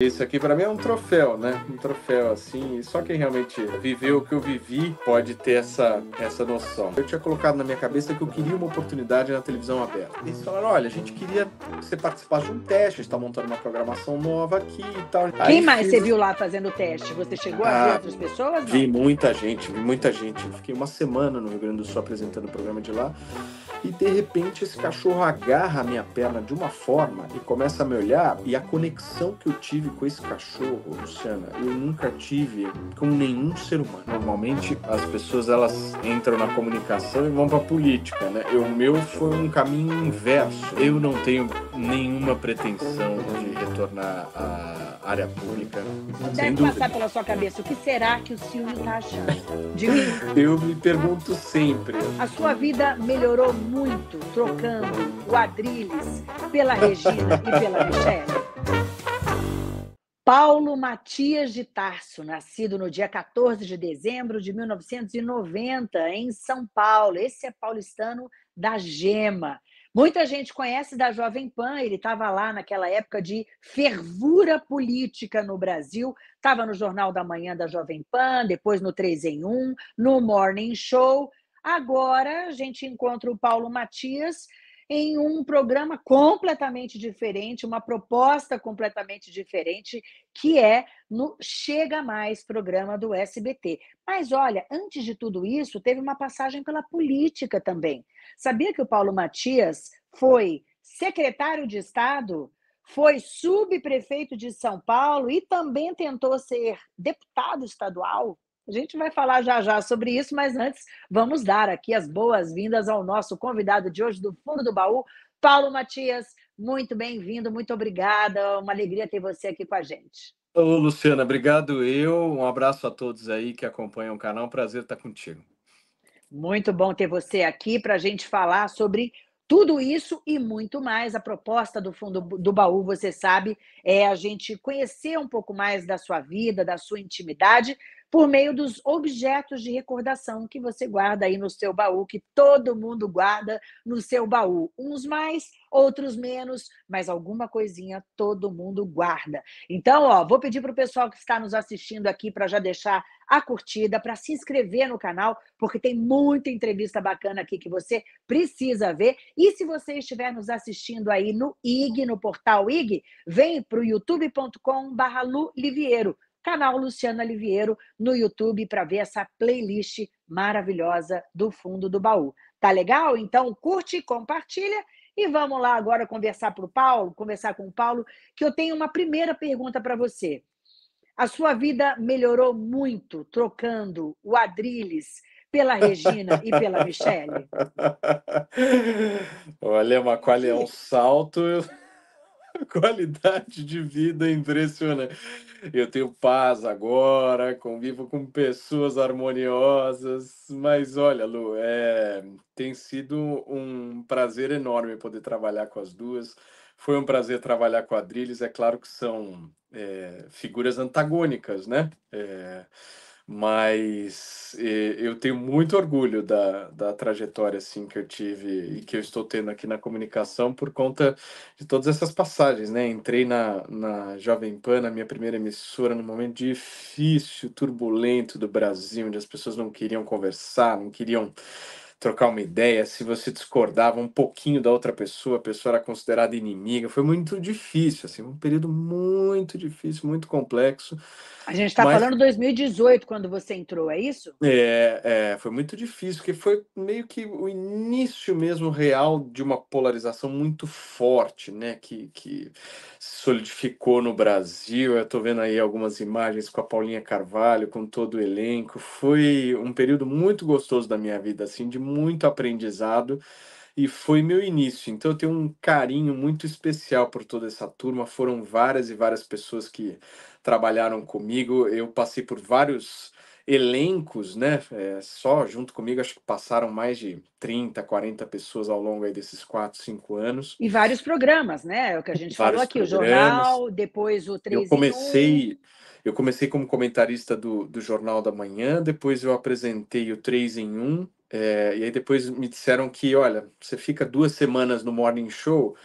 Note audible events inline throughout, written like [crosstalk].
Isso aqui para mim é um troféu, né? Um troféu assim, só quem realmente viveu o que eu vivi pode ter essa, essa noção. Eu tinha colocado na minha cabeça que eu queria uma oportunidade na televisão aberta. Eles falaram: olha, a gente queria que você participasse de um teste, a gente tá montando uma programação nova aqui e tal. Quem Aí mais fiz... você viu lá fazendo o teste? Você chegou ah, a ver ah, outras pessoas? Vi muita gente, vi muita gente. fiquei uma semana no Rio Grande do Sul apresentando o programa de lá e de repente esse cachorro agarra a minha perna de uma forma e começa a me olhar e a conexão que eu tive com esse cachorro, Luciana, eu nunca tive com nenhum ser humano. Normalmente as pessoas elas entram na comunicação e vão para política, né? O meu foi um caminho inverso. Eu não tenho nenhuma pretensão de retornar à área pública. deve passar pela sua cabeça o que será que o Silvio está achando [laughs] de mim. Eu me pergunto sempre. A sua vida melhorou muito trocando quadrilhas pela Regina e pela Michelle? Paulo Matias de Tarso, nascido no dia 14 de dezembro de 1990, em São Paulo. Esse é paulistano da Gema. Muita gente conhece da Jovem Pan, ele estava lá naquela época de fervura política no Brasil, estava no Jornal da Manhã da Jovem Pan, depois no 3 em 1, no Morning Show, Agora a gente encontra o Paulo Matias em um programa completamente diferente, uma proposta completamente diferente, que é no Chega Mais programa do SBT. Mas olha, antes de tudo isso, teve uma passagem pela política também. Sabia que o Paulo Matias foi secretário de Estado, foi subprefeito de São Paulo e também tentou ser deputado estadual? A gente vai falar já já sobre isso, mas antes vamos dar aqui as boas-vindas ao nosso convidado de hoje do fundo do baú, Paulo Matias. Muito bem-vindo, muito obrigada. Uma alegria ter você aqui com a gente. Ô, Luciana, obrigado eu. Um abraço a todos aí que acompanham o canal. Prazer estar contigo. Muito bom ter você aqui para a gente falar sobre tudo isso e muito mais. A proposta do fundo do baú, você sabe, é a gente conhecer um pouco mais da sua vida, da sua intimidade por meio dos objetos de recordação que você guarda aí no seu baú, que todo mundo guarda no seu baú. Uns mais, outros menos, mas alguma coisinha todo mundo guarda. Então, ó, vou pedir para o pessoal que está nos assistindo aqui para já deixar a curtida, para se inscrever no canal, porque tem muita entrevista bacana aqui que você precisa ver. E se você estiver nos assistindo aí no IG, no portal IG, vem para o youtubecom canal Luciana Liviero no YouTube para ver essa playlist maravilhosa do fundo do baú. Tá legal? Então curte, compartilha e vamos lá agora conversar para o Paulo, conversar com o Paulo, que eu tenho uma primeira pergunta para você. A sua vida melhorou muito trocando o Adriles pela Regina e pela [laughs] Michelle? Olha, uma qual é um salto. [laughs] qualidade de vida é impressionante. Eu tenho paz agora, convivo com pessoas harmoniosas, mas olha, Lu, é, tem sido um prazer enorme poder trabalhar com as duas. Foi um prazer trabalhar com a é claro que são é, figuras antagônicas, né? É, mas eh, eu tenho muito orgulho da, da trajetória assim que eu tive e que eu estou tendo aqui na comunicação por conta de todas essas passagens, né? Entrei na, na Jovem Pan, na minha primeira emissora, num momento difícil, turbulento do Brasil, onde as pessoas não queriam conversar, não queriam trocar uma ideia, se você discordava um pouquinho da outra pessoa, a pessoa era considerada inimiga. Foi muito difícil, assim, um período muito difícil, muito complexo. A gente está mas... falando 2018, quando você entrou, é isso? É, é, foi muito difícil, porque foi meio que o início mesmo real de uma polarização muito forte, né? Que, que se solidificou no Brasil. Eu estou vendo aí algumas imagens com a Paulinha Carvalho, com todo o elenco. Foi um período muito gostoso da minha vida, assim, de muito aprendizado e foi meu início. Então eu tenho um carinho muito especial por toda essa turma. Foram várias e várias pessoas que trabalharam comigo. Eu passei por vários elencos, né? É, só junto comigo, acho que passaram mais de 30, 40 pessoas ao longo aí desses 4, 5 anos. E vários programas, né? É o que a gente vários falou aqui, programas. o jornal, depois o 3 Eu comecei, eu comecei como comentarista do, do Jornal da Manhã, depois eu apresentei o 3 em 1, é, e aí depois me disseram que, olha, você fica duas semanas no Morning Show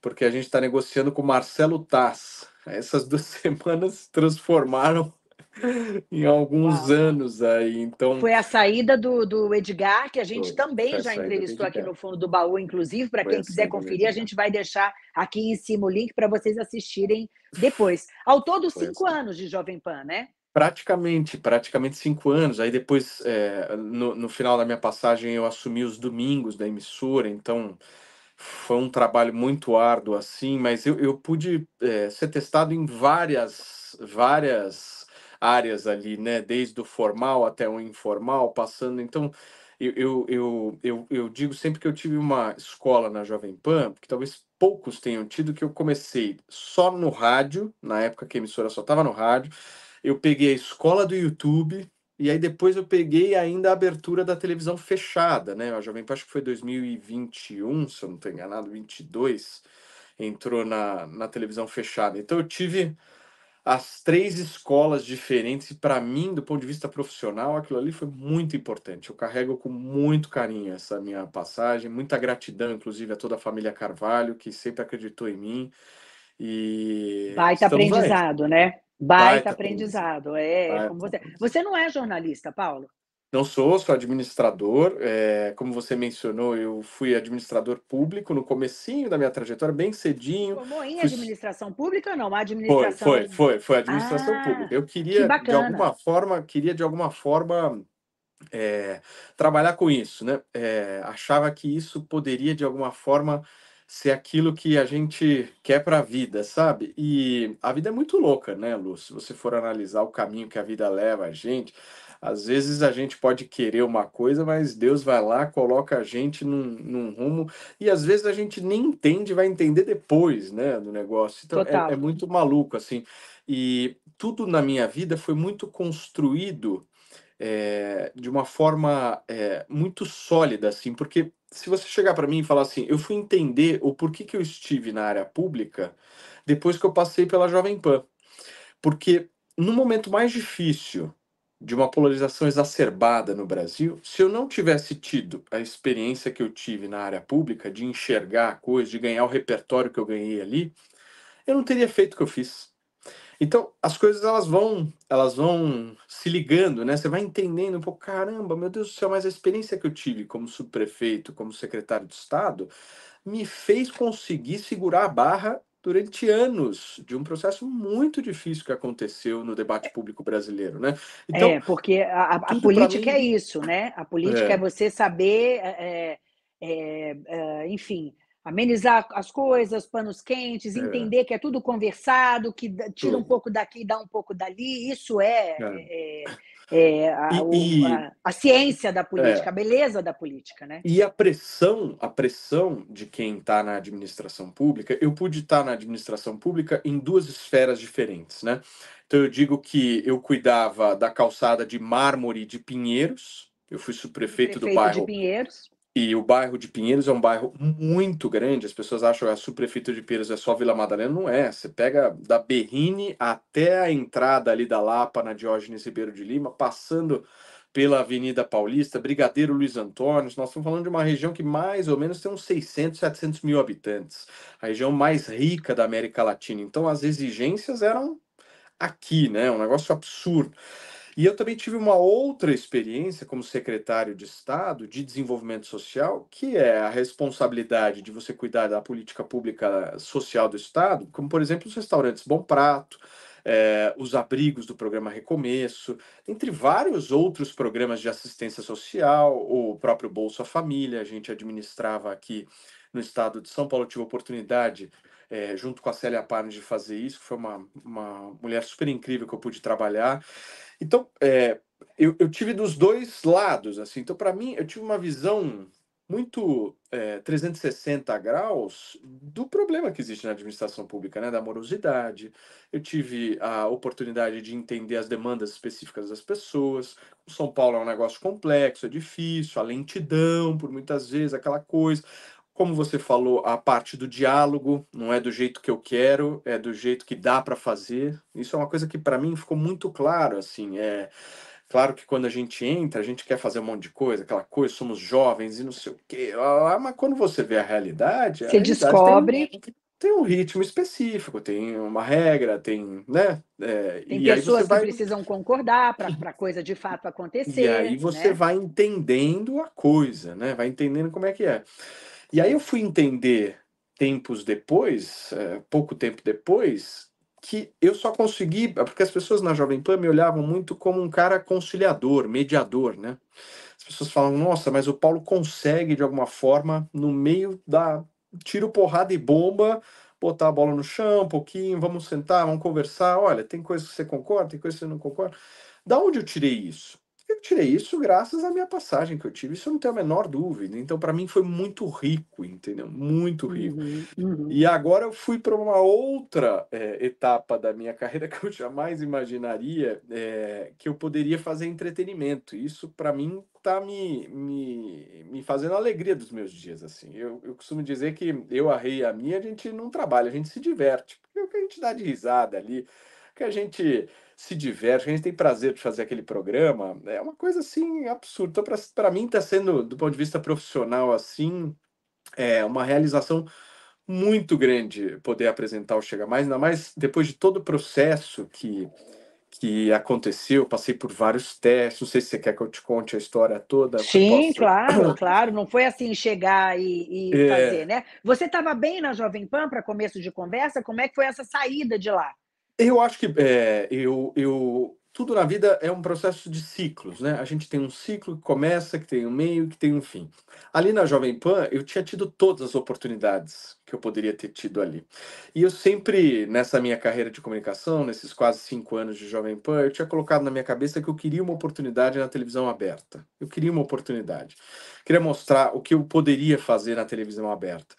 porque a gente está negociando com o Marcelo Taz. Essas duas [laughs] semanas transformaram [laughs] em alguns Uau. anos aí. Então foi a saída do, do Edgar que a gente foi, também a já entrevistou aqui no fundo do baú, inclusive para quem quiser conferir, a gente vai deixar aqui em cima o link para vocês assistirem depois. Ao todo foi cinco assim. anos de Jovem Pan, né? Praticamente, praticamente cinco anos. Aí depois, é, no, no, final da minha passagem, eu assumi os domingos da emissora, então foi um trabalho muito árduo assim, mas eu, eu pude é, ser testado em várias, várias áreas ali, né? Desde o formal até o informal, passando. Então, eu, eu, eu, eu, digo sempre que eu tive uma escola na Jovem Pan, que talvez poucos tenham tido, que eu comecei só no rádio, na época que a emissora só estava no rádio eu peguei a escola do YouTube, e aí depois eu peguei ainda a abertura da televisão fechada, né? A Jovem Pan acho que foi 2021, se eu não estou enganado, 22, entrou na, na televisão fechada. Então eu tive as três escolas diferentes, e para mim, do ponto de vista profissional, aquilo ali foi muito importante. Eu carrego com muito carinho essa minha passagem, muita gratidão, inclusive, a toda a família Carvalho, que sempre acreditou em mim. E Baita aprendizado, aí. né? Baita, tá Baita aprendizado, é, é como tá você. Você não é jornalista, Paulo? Não sou, sou administrador. É, como você mencionou, eu fui administrador público no comecinho da minha trajetória, bem cedinho. Formou em fui... administração pública ou não? administração... Foi, foi, foi, foi administração ah, pública. Eu queria, que de alguma forma, queria de alguma forma é, trabalhar com isso, né? É, achava que isso poderia, de alguma forma, ser é aquilo que a gente quer para a vida, sabe? E a vida é muito louca, né, Lu? Se você for analisar o caminho que a vida leva a gente, às vezes a gente pode querer uma coisa, mas Deus vai lá, coloca a gente num, num rumo, e às vezes a gente nem entende, vai entender depois, né, do negócio. Então é, é muito maluco, assim. E tudo na minha vida foi muito construído. É, de uma forma é, muito sólida, assim, porque se você chegar para mim e falar assim, eu fui entender o porquê que eu estive na área pública depois que eu passei pela Jovem Pan. Porque no momento mais difícil de uma polarização exacerbada no Brasil, se eu não tivesse tido a experiência que eu tive na área pública de enxergar a coisa, de ganhar o repertório que eu ganhei ali, eu não teria feito o que eu fiz. Então, as coisas elas vão, elas vão se ligando, né? Você vai entendendo, pô, caramba, meu Deus do céu, mas a experiência que eu tive como subprefeito, como secretário de Estado, me fez conseguir segurar a barra durante anos de um processo muito difícil que aconteceu no debate público brasileiro, né? Então, é, porque a, a política é mim... é isso, né? A política é, é você saber, é, enfim, amenizar as coisas, panos quentes, é. entender que é tudo conversado, que tira tudo. um pouco daqui, dá um pouco dali. Isso é, é. é, é a, e, o, a, a, ciência da política, é. a beleza da política, né? E a pressão, a pressão de quem está na administração pública. Eu pude estar tá na administração pública em duas esferas diferentes, né? Então eu digo que eu cuidava da calçada de mármore de Pinheiros. Eu fui subprefeito, do bairro. De Pinheiros e o bairro de Pinheiros é um bairro muito grande. As pessoas acham que a é subprefeitura de Pinheiros é só Vila Madalena. Não é. Você pega da Berrine até a entrada ali da Lapa, na Diógenes Ribeiro de Lima, passando pela Avenida Paulista, Brigadeiro Luiz Antônio. Nós estamos falando de uma região que mais ou menos tem uns 600, 700 mil habitantes. A região mais rica da América Latina. Então as exigências eram aqui, né? Um negócio absurdo. E eu também tive uma outra experiência como secretário de Estado de Desenvolvimento Social, que é a responsabilidade de você cuidar da política pública social do Estado, como, por exemplo, os restaurantes Bom Prato, eh, os abrigos do programa Recomeço, entre vários outros programas de assistência social, o próprio Bolsa Família, a gente administrava aqui no estado de São Paulo, tive a oportunidade é, junto com a Célia Parnes de fazer isso, foi uma, uma mulher super incrível que eu pude trabalhar. Então, é, eu, eu tive dos dois lados, assim. Então, para mim, eu tive uma visão muito é, eh, 360 graus do problema que existe na administração pública, né? da morosidade. Eu tive a oportunidade de entender as demandas específicas das pessoas. O São Paulo é um negócio complexo, é difícil, a lentidão, por muitas vezes, aquela coisa. Como você falou, a parte do diálogo não é do jeito que eu quero, é do jeito que dá para fazer. Isso é uma coisa que para mim ficou muito claro, assim, é claro que quando a gente entra, a gente quer fazer um monte de coisa, aquela coisa, somos jovens e não sei o quê. Mas quando você vê a realidade, você a descobre realidade tem, tem, um ritmo específico, tem uma regra, tem, né? É, tem pessoas que vai... precisam concordar para a coisa de fato acontecer. E aí você né? vai entendendo a coisa, né? Vai entendendo como é que é. E aí eu fui entender tempos depois, é, pouco tempo depois, que eu só consegui, porque as pessoas na Jovem Pan me olhavam muito como um cara conciliador, mediador, né? As pessoas falam, nossa, mas o Paulo consegue de alguma forma, no meio da tiro, porrada e bomba, botar a bola no chão um pouquinho, vamos sentar, vamos conversar. Olha, tem coisa que você concorda, tem coisa que você não concorda. Da onde eu tirei isso? Eu tirei isso graças à minha passagem que eu tive, isso eu não tenho a menor dúvida. Então, para mim, foi muito rico, entendeu? Muito uhum, rico. Uhum, uhum. E agora eu fui para uma outra é, etapa da minha [laughs] carreira que eu jamais imaginaria é, que eu poderia fazer entretenimento. Isso, para mim, tá me, me, me fazendo a alegria dos meus dias. assim. Eu, eu costumo dizer que eu, a Rei e a minha, a gente não trabalha, a gente se diverte. Porque é o que a gente dá de risada ali que a gente se diverte, que a gente tem prazer de fazer aquele programa, é uma coisa assim absurda. Então, para mim, está sendo, do ponto de vista profissional, assim, é uma realização muito grande poder apresentar o Chega Mais, ainda mais depois de todo o processo que, que aconteceu. Passei por vários testes, não sei se você quer que eu te conte a história toda. Sim, posso... claro, claro. Não foi assim chegar e, e é... fazer, né? Você estava bem na Jovem Pan para começo de conversa? Como é que foi essa saída de lá? Eu acho que é, eu, eu, tudo na vida é um processo de ciclos, né? A gente tem um ciclo que começa, que tem um meio, que tem um fim. Ali na Jovem Pan, eu tinha tido todas as oportunidades que eu poderia ter tido ali. E eu sempre, nessa minha carreira de comunicação, nesses quase cinco anos de Jovem Pan, eu tinha colocado na minha cabeça que eu queria uma oportunidade na televisão aberta. Eu queria uma oportunidade. Queria mostrar o que eu poderia fazer na televisão aberta.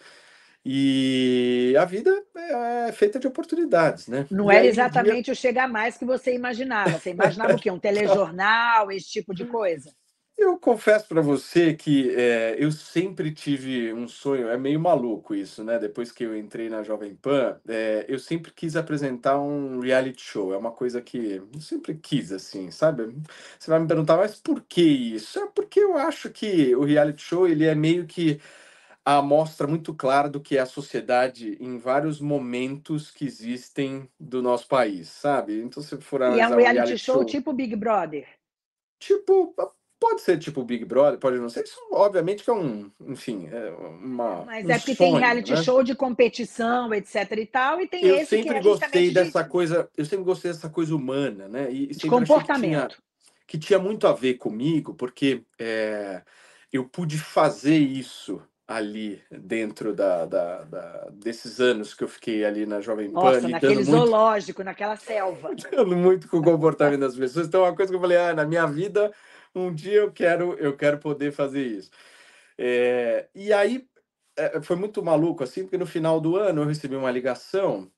E a vida é, é feita de oportunidades, né? Não e era exatamente dia... o chegar mais que você imaginava. Você imaginava o quê? Um telejornal, esse tipo de coisa? Eu confesso para você que é, eu sempre tive um sonho, é meio maluco isso, né? Depois que eu entrei na Jovem Pan, é, eu sempre quis apresentar um reality show. É uma coisa que eu sempre quis, assim, sabe? Você vai me perguntar, mas por que isso? É porque eu acho que o reality show ele é meio que a amostra muito clara do que é a sociedade em vários momentos que existem do nosso país, sabe? Então, se for analisar... E é um reality, reality show, show, tipo Big Brother? Tipo, pode ser tipo Big Brother, pode não ser. Isso, obviamente, que é um, enfim, é uma... Mas um é porque sonho, tem reality né? show de competição, etc e tal, e tem eu esse sempre que é tá gostei dessa de... coisa, Eu sempre gostei dessa coisa humana, né? E, de comportamento. Que tinha, que tinha, muito a ver comigo, porque é, eu pude fazer isso ali dentro da, da, da, desses anos que eu fiquei ali na Jovem Pan. Nossa, naquele muito... zoológico, naquela selva. Lidando [laughs] muito com o comportamento das pessoas. Então, uma coisa que eu falei, ah, na minha vida, um dia eu quero, eu quero poder fazer isso. É... e aí, eh, foi muito maluco, assim, porque no final do ano eu recebi uma ligação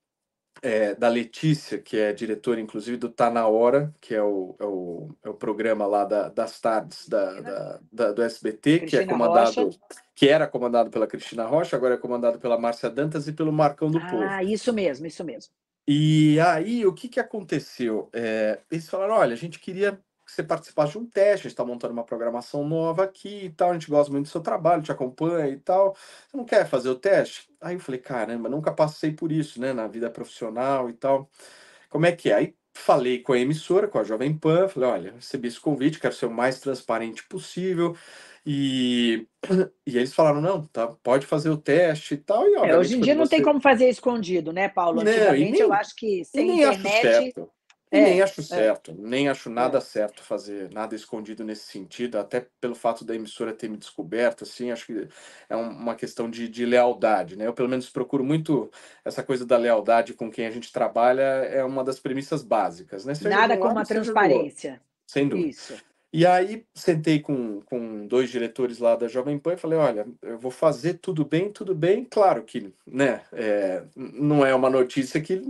é, da Letícia, que é diretora, inclusive, do Tá Na Hora, que é o, é o, é o programa lá da, das tardes da, da, da do SBT, Cristina que é comandado, Rocha. que era comandado pela Cristina Rocha, agora é comandado pela Márcia Dantas e pelo Marcão do ah, Povo. Ah, isso mesmo, isso mesmo. E aí, o que, que aconteceu? É, eles falaram, olha, a gente queria você participar de um teste, a gente está montando uma programação nova aqui e tal, a gente gosta muito do seu trabalho, te acompanha e tal, você não quer fazer o teste? Aí eu falei, caramba, nunca passei por isso, né, na vida profissional e tal, como é que é? Aí falei com a emissora, com a Jovem Pan, falei, olha, recebi esse convite, quero ser o mais transparente possível, e, [clears throat] e eles falaram, não, tá, pode fazer o teste e tal. E, é, hoje em dia não você... tem como fazer escondido, né, Paulo? Antigamente não, nem, eu acho que sem internet é, é. nem acho certo, é. nem acho nada é. certo fazer nada escondido nesse sentido, até pelo fato da emissora ter me descoberto, assim, acho que é uma questão de, de lealdade, né? Eu, pelo menos, procuro muito essa coisa da lealdade com quem a gente trabalha, é uma das premissas básicas, né? Seja nada como a transparência. Sem dúvida. Isso. E aí sentei com, com dois diretores lá da Jovem Pan e falei, olha, eu vou fazer tudo bem, tudo bem. Claro que né, é, não é uma notícia que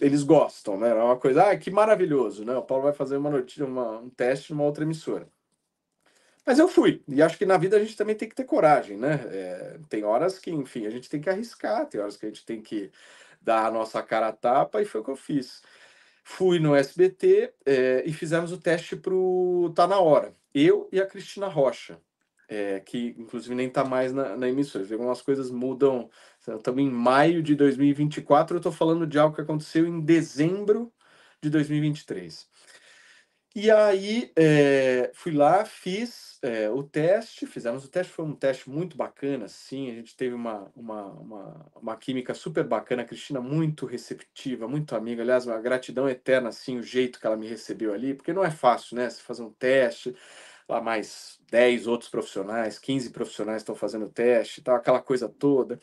eles gostam, né? É uma coisa, ah, que maravilhoso, né? O Paulo vai fazer uma notícia, uma, um teste numa outra emissora. Mas eu fui, e acho que na vida a gente também tem que ter coragem, né? É, tem horas que, enfim, a gente tem que arriscar, tem horas que a gente tem que dar a nossa cara a tapa, e foi o que eu fiz. Fui no SBT é, e fizemos o teste para o Tá Na Hora. Eu e a Cristina Rocha, é, que inclusive nem tá mais na, na emissora. Algumas coisas mudam estamos em maio de 2024, eu estou falando de algo que aconteceu em dezembro de 2023. E aí é, fui lá, fiz é, o teste, fizemos o teste, foi um teste muito bacana, sim. A gente teve uma, uma, uma, uma, química super bacana, a Cristina muito receptiva, muito amiga. Aliás, uma gratidão eterna, assim, o jeito que ela me recebeu ali, porque não é fácil, né? Você fazer um teste, lá mais 10 outros profissionais, 15 profissionais estão fazendo o teste tal, aquela coisa toda.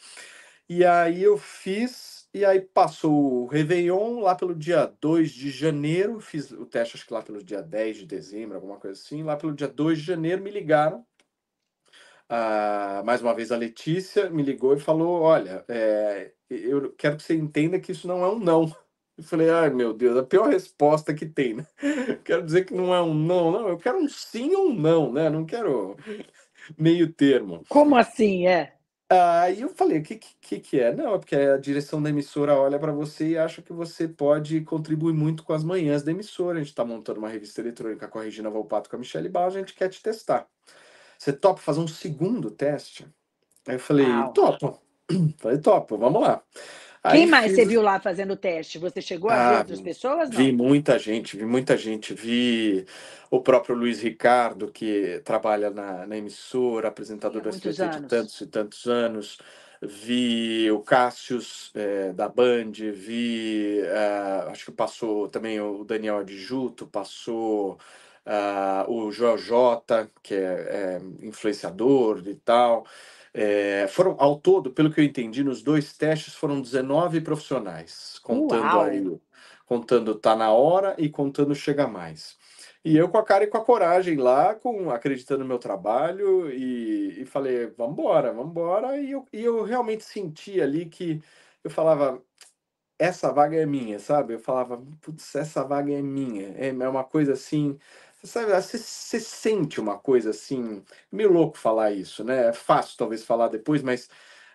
E aí eu fiz, e aí passou o Réveillon lá pelo dia 2 de janeiro, fiz o teste acho que lá pelo dia 10 de dezembro, alguma coisa assim, lá pelo dia 2 de janeiro me ligaram, mais uma vez a Letícia me ligou e falou, olha, é, eu quero que você entenda que isso não é um não. Eu falei, ai meu Deus, a pior resposta que tem, né? [laughs] Quero dizer que não é um não, não, eu quero um sim ou um não, né? Não quero meio termo. Como assim, é? Aí eu falei, o que, que, que é? Não, é porque a direção da emissora olha para você e acha que você pode contribuir muito com as manhãs da emissora. A gente está montando uma revista eletrônica com a Regina Volpato, com a Michelle Baus, a gente quer te testar. Você topa fazer um segundo teste? Aí eu falei, topa, topo. [clears throat] Falei, topo, vamos lá. Quem mais fiz... você viu lá fazendo o teste? Você chegou a ver ah, outras pessoas? Não? Vi muita gente, vi muita gente. Vi o próprio Luiz Ricardo, que trabalha na, na emissora, apresentador da SBT de tantos e tantos anos. Vi o Cássius é, eh, da Band, vi. Uh, acho que passou também o Daniel Adjuto, passou. Uh, o Joel Jota, que é, é, influenciador e tal. É, foram, ao todo, pelo que eu entendi, nos dois testes foram 19 profissionais, contando Uau. aí, contando tá na hora e contando chega mais. E eu com a cara e com a coragem lá, com acreditando no meu trabalho e, e falei, vamos embora, vamos embora. E eu, e eu realmente senti ali que eu falava, essa vaga é minha, sabe? Eu falava, putz, essa vaga é minha. É, é uma coisa assim, sabe, ah, você, você sente uma coisa assim, meio louco falar isso, né? É fácil talvez falar depois, mas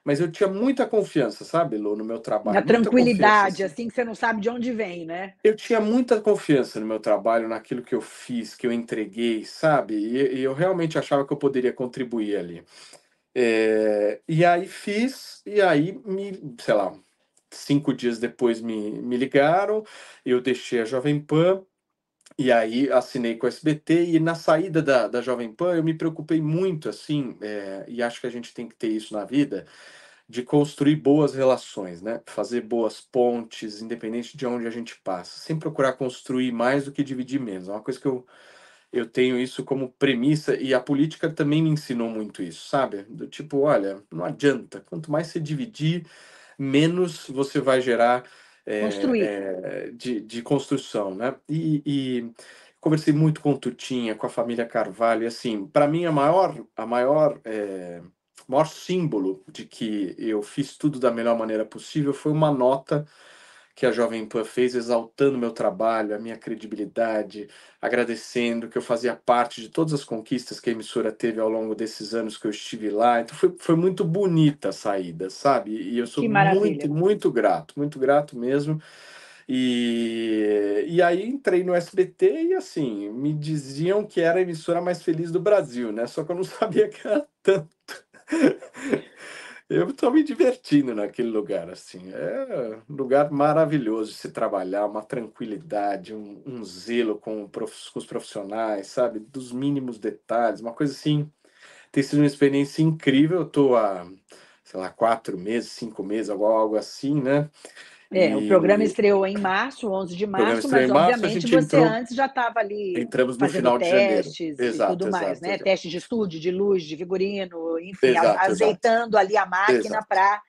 mas eu tinha muita confiança, sabe, Lu, no meu trabalho. Na tranquilidade, assim. assim, que você não sabe de onde vem, né? Eu tinha muita confiança no meu trabalho, naquilo que eu fiz, que eu entreguei, sabe? E, e eu realmente achava que eu poderia contribuir ali. É, e aí fiz, e aí, me, sei lá, cinco dias depois me, me ligaram, eu deixei a Jovem Pan e aí assinei com o SBT e na saída da, da Jovem Pan eu me preocupei muito, assim, é, e acho que a gente tem que ter isso na vida, de construir boas relações, né? Fazer boas pontes, independente de onde a gente passa. sem procurar construir mais do que dividir menos. É uma coisa que eu, eu tenho isso como premissa e a política também me ensinou muito isso, sabe? Do tipo, olha, não adianta, quanto mais você dividir, menos você vai gerar é, é, de, de, construção, né? E, e, conversei muito com o Tutinha, com a família Carvalho, e assim, para mim a maior, a maior, é, maior símbolo de que eu fiz tudo da melhor maneira possível foi uma nota que a Jovem Pan fez, exaltando meu trabalho, a minha credibilidade, agradecendo que eu fazia parte de todas as conquistas que a emissora teve ao longo desses anos que eu estive lá. Então foi, foi muito bonita a saída, sabe? E eu sou muito, muito grato, muito grato mesmo. E, e aí entrei no SBT e assim, me diziam que era a emissora mais feliz do Brasil, né? Só que eu não [laughs] sabia que era tanto. Eu estou me divertindo naquele lugar, assim. É um lugar maravilhoso de se trabalhar, uma tranquilidade, um, um zelo com, prof, com os profissionais, sabe? Dos mínimos detalhes, uma coisa assim. Tem sido uma experiência incrível. Eu estou há, sei lá, quatro meses, cinco meses, algo, algo assim, né? É, e... o programa estreou em março, 11 de março, mas março, obviamente você entrou... antes já estava ali Entramos no final de janeiro. Exato, e tudo exato, mais, né? Exato. Testes de estúdio, de luz, de figurino, enfim, exato, azeitando ali a máquina para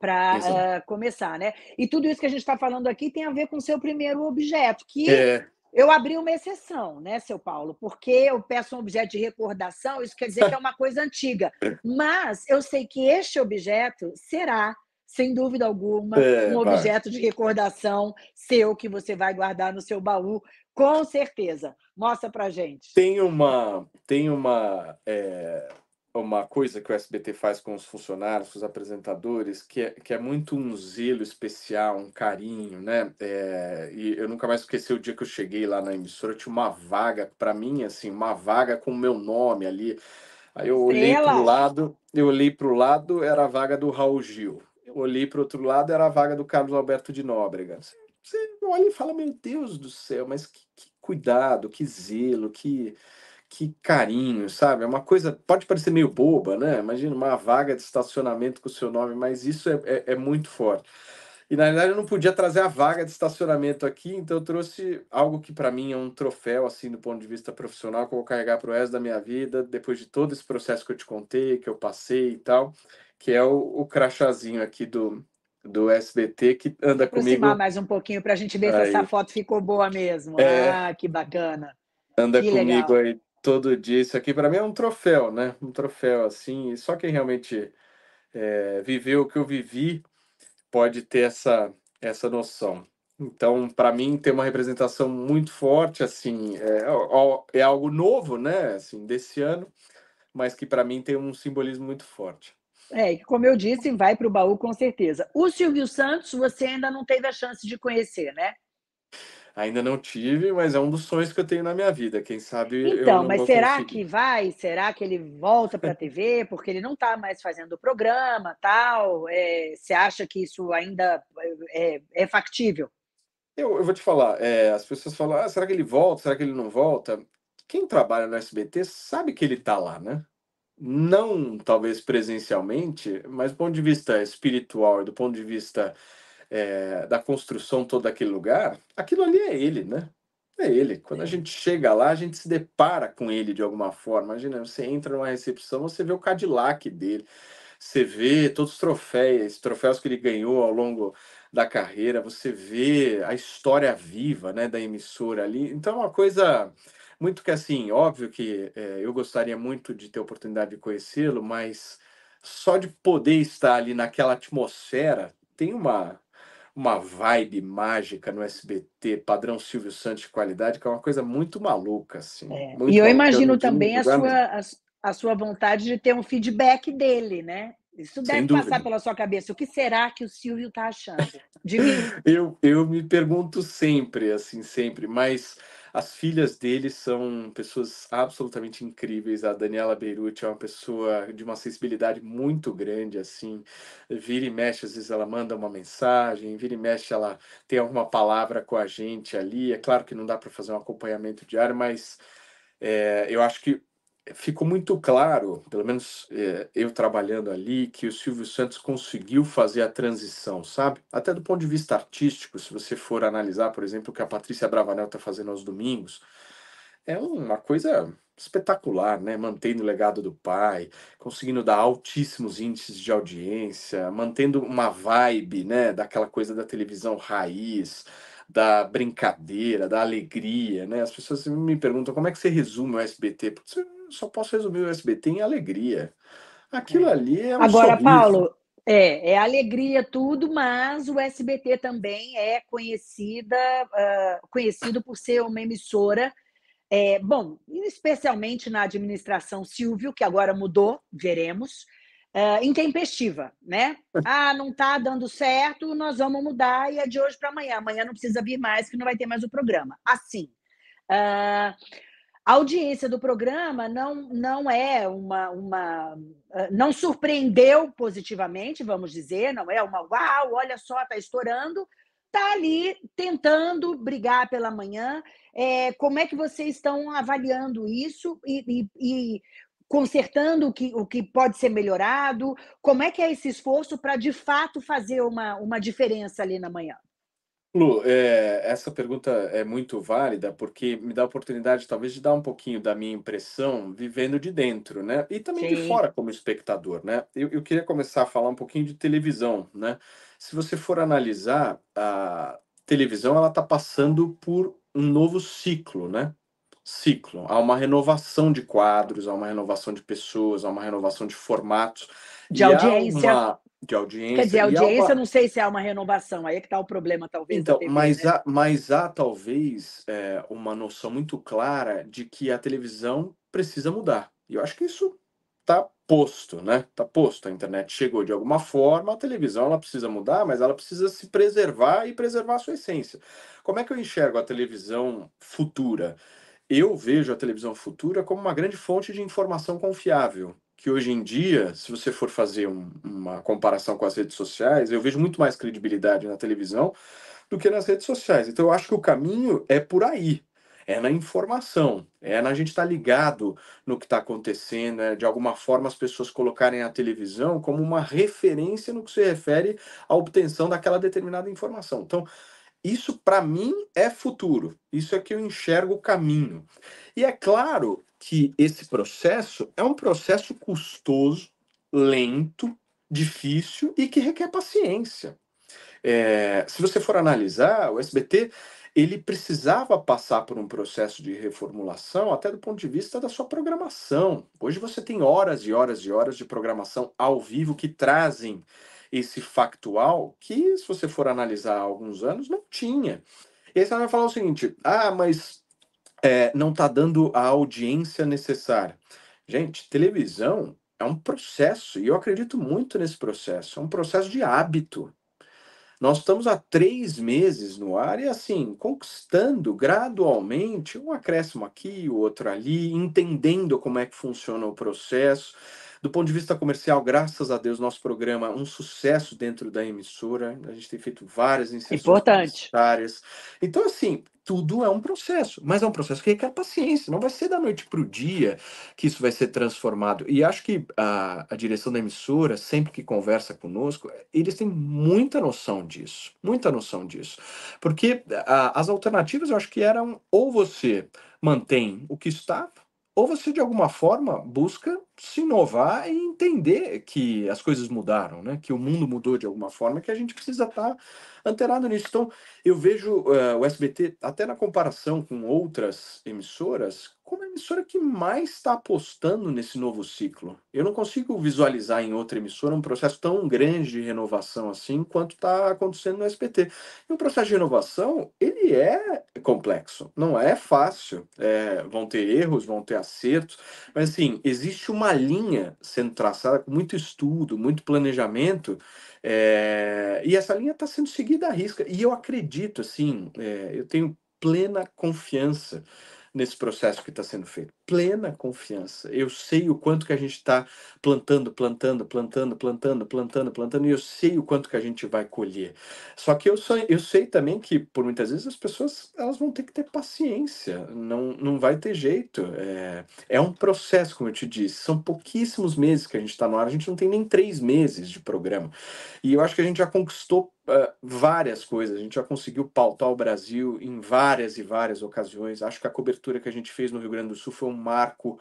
para uh, ah, começar, né? E tudo isso que a gente está falando aqui tem a ver com o seu primeiro objeto, que é. eu abri uma exceção, né, seu Paulo? Porque eu peço um objeto de recordação, isso quer dizer que é uma coisa antiga. [laughs] Mas eu sei que este objeto será sem dúvida alguma, é, um vai. objeto de recordação seu que você vai guardar no seu baú, com certeza. Mostra para gente. Tem uma, tem uma, é, uma coisa que o SBT faz com os funcionários, com os apresentadores, que é, que é muito um zelo especial, um carinho, né? É, e eu nunca mais esqueci o dia que eu cheguei lá na emissora, tinha uma vaga, para mim, assim, uma vaga com o meu nome ali. Aí eu olhei para o lado, eu olhei o lado, era a vaga do Raul Gil olhei para o outro lado, era a vaga do Carlos Alberto de Nóbrega. Você, você olha e fala, meu Deus do céu, mas que, que cuidado, que zelo, que, que carinho, sabe? É uma coisa, pode parecer meio boba, né? Imagina uma vaga de estacionamento com o seu nome, mas isso é, é, é muito forte. E na verdade eu não podia trazer a vaga de estacionamento aqui, então eu trouxe algo que para mim é um troféu, assim, do ponto de vista profissional, que eu vou carregar para o resto da minha vida, depois de todo esse processo que eu te contei, que eu passei e tal que é o, o crachazinho aqui do, do SBT que anda Aproximar comigo. mais um pouquinho para a gente ver aí. se essa foto ficou boa mesmo. É... Ah, que bacana. Anda que comigo legal. aí todo dia. Isso aqui para mim é um troféu, né? Um troféu assim. Só quem realmente é, viveu o que eu vivi pode ter essa, essa noção. Então, para mim, tem uma representação muito forte, assim, é, é algo novo, né, assim, desse ano, mas que para mim tem um simbolismo muito forte. É, como eu disse, vai para o baú com certeza. O Silvio Santos, você ainda não teve a chance de conhecer, né? Ainda não tive, mas é um dos sonhos que eu tenho na minha vida. Quem sabe. Então, mas será conseguir. que vai? Será que ele volta para a TV? Porque ele não está mais fazendo o programa, tal. É, você acha que isso ainda é, é, é factível? Eu, eu, vou te falar. É, as pessoas falam: ah, será que ele volta? Será que ele não volta? Quem trabalha no SBT sabe que ele está lá, né? não talvez presencialmente, mas do ponto de vista espiritual, do ponto de vista é, da construção todo aquele lugar, aquilo ali é ele, né? É ele. Quando a é. gente chega lá, a gente se depara com ele de alguma forma. Imagina, você entra numa recepção, você vê o Cadillac dele, você vê todos os troféus, troféus que ele ganhou ao longo da carreira, você vê a história viva, né, da emissora ali. Então é uma coisa muito que assim, óbvio que é, eu gostaria muito de ter a oportunidade de conhecê-lo, mas só de poder estar ali naquela atmosfera tem uma uma vibe mágica no SBT, padrão Silvio Santos de qualidade, que é uma coisa muito maluca, assim. É. Muito e eu imagino também a sua, a, a, sua vontade de ter um feedback dele, né? Isso deve passar pela sua cabeça. O que será que o Silvio está achando de mim? [laughs] eu, eu me pergunto sempre, assim, sempre, mas as filhas dele são pessoas absolutamente incríveis. A Daniela Beirute é uma pessoa de uma sensibilidade muito grande, assim. Vira e mexe, às vezes ela manda uma mensagem, vira e mexe, ela tem alguma palavra com a gente ali. É claro que não dá para fazer um acompanhamento diário, mas é, eu acho que ficou muito claro, pelo menos é, eu trabalhando ali, que o Silvio Santos conseguiu fazer a transição, sabe? Até do ponto de vista artístico, se você for analisar, por exemplo, o que a Patrícia Bravanel está fazendo aos domingos, é uma coisa espetacular, né? Mantendo o legado do pai, conseguindo dar altíssimos índices de audiência, mantendo uma vibe, né? Daquela coisa da televisão raiz, da brincadeira, da alegria, né? As pessoas me perguntam como é que você resume o SBT? Putz, só posso resumir o SBT em alegria. Aquilo é. ali é um Agora, sorriso. Paulo, é, é alegria tudo, mas o SBT também é conhecida, uh, conhecido por ser uma emissora, é, bom, especialmente na administração Silvio, que agora mudou, veremos, ah, intempestiva, né? [laughs] Ah, não está dando certo, nós vamos mudar e é de hoje para amanhã. Amanhã não precisa vir mais, que não vai ter mais o programa. Assim. Ah, a audiência do programa não, não é uma, uma. Ah, não surpreendeu positivamente, vamos dizer, não é uma uau, olha só, está estourando. Está ali tentando brigar pela manhã. É, como é que vocês estão avaliando isso e, e, e consertando o que, o que pode ser melhorado? Como é que é esse esforço para, de fato, fazer uma, uma diferença ali na manhã? Lu, é, essa pergunta é muito válida porque me dá a oportunidade, talvez, de dar um pouquinho da minha impressão vivendo de dentro, né? E também de fora como espectador, né? Eu, eu queria começar a falar um pouquinho de televisão, né? Se você for analisar, a televisão ela está passando por um novo ciclo, né? Ciclo. Há uma renovação de quadros, há uma renovação de pessoas, há uma renovação de formatos. De e audiência. Há uma de audiência. Quer dizer, audiência, não sei se é uma renovação, aí é que está o problema, talvez. Então, TV, mas, né? há, mas há talvez é, uma noção muito clara de que a televisão precisa mudar. E eu acho que isso está posto, né? Está posto. A internet chegou de alguma forma, a televisão ela precisa mudar, mas ela precisa se preservar e preservar a sua essência. Como é que eu enxergo a televisão futura? Eu vejo a televisão futura como uma grande fonte de informação confiável que hoje em dia, se você for fazer um, uma comparação com as redes sociais, eu vejo muito mais credibilidade na televisão do que nas redes sociais. Então eu acho que o caminho é por aí. É na informação, é na gente estar tá ligado no que está acontecendo, é de alguma forma as pessoas colocarem a televisão como uma referência no que se refere à obtenção daquela determinada informação. Então, isso para mim é futuro. Isso é que eu enxergo o caminho. E é claro que esse processo é um processo custoso, lento, difícil e que requer paciência. É, se você for analisar, o SBT ele precisava passar por um processo de reformulação até do ponto de vista da sua programação. Hoje você tem horas e horas e horas de programação ao vivo que trazem esse factual que, se você for analisar há alguns anos, não tinha. E aí você vai falar o seguinte: ah, mas é, não está dando a audiência necessária. Gente, televisão é um processo, e eu acredito muito nesse processo, é um processo de hábito. Nós estamos há três meses no ar e, assim, conquistando gradualmente um acréscimo aqui, o outro ali, entendendo como é que funciona o processo, do ponto de vista comercial, graças a Deus, nosso programa é um sucesso dentro da emissora. A gente tem feito várias inserções áreas. Então, assim, tudo é um processo, mas é um processo que requer paciência. Não vai ser da noite para o dia que isso vai ser transformado. E acho que a, a, direção da emissora, sempre que conversa conosco, eles têm muita noção disso, muita noção disso. Porque a, as alternativas eu acho que eram ou você mantém o que está, ou você de alguma forma busca se inovar e entender que as coisas mudaram, né? que o mundo mudou de alguma forma, que a gente precisa estar tá antenado nisso. Então, eu vejo uh, o SBT, até na comparação com outras emissoras, como a emissora que mais está apostando nesse novo ciclo. Eu não consigo visualizar em outra emissora um processo tão grande de renovação assim quanto está acontecendo no SBT. E o processo de renovação, ele é complexo, não é fácil. É, vão ter erros, vão ter acertos, mas assim, existe uma linha sendo traçada com muito estudo, muito planejamento, é, e essa linha está sendo seguida à risca. E eu acredito, assim, é, eu tenho plena confiança nesse processo que está sendo feito plena confiança. Eu sei o quanto que a gente está plantando, plantando, plantando, plantando, plantando, plantando, e eu sei o quanto que a gente vai colher. Só que eu, sou, eu sei também que, por muitas vezes, as pessoas elas vão ter que ter paciência, não, não vai ter jeito. É, é um processo, como eu te disse, são pouquíssimos meses que a gente está no ar, a gente não tem nem três meses de programa. E eu acho que a gente já conquistou Uh, várias coisas. A gente já conseguiu pautar o Brasil em várias e várias ocasiões. Acho que a cobertura que a gente fez no Rio Grande do Sul foi um marco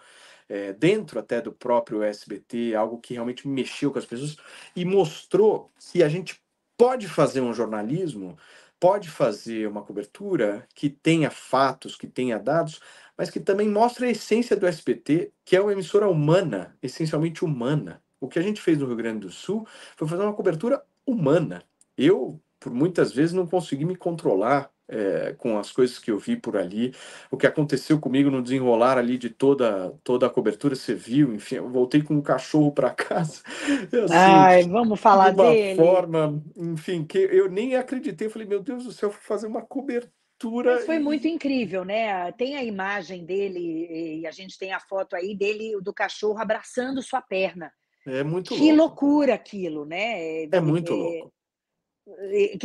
é, dentro até do próprio SBT, algo que realmente mexeu com as pessoas e mostrou que a gente pode fazer um jornalismo, pode fazer uma cobertura que tenha fatos, que tenha dados, mas que também mostra a essência do SBT, que é uma emissora humana, essencialmente humana. O que a gente fez no Rio Grande do Sul foi fazer uma cobertura humana. Eu, por muitas vezes, não consegui me controlar é, com as coisas que eu vi por ali, o que aconteceu comigo no desenrolar ali de toda toda a cobertura, você viu, enfim, eu voltei com um cachorro para [laughs] casa. Assim, Ai, vamos falar de uma dele. forma, enfim, que eu nem acreditei, eu falei, meu Deus do céu, vou fazer uma cobertura mas foi muito incrível, né? Tem a imagem dele, e a gente tem a foto aí dele, do cachorro abraçando sua perna. É muito que louco. Que loucura aquilo, né? É muito é, louco. E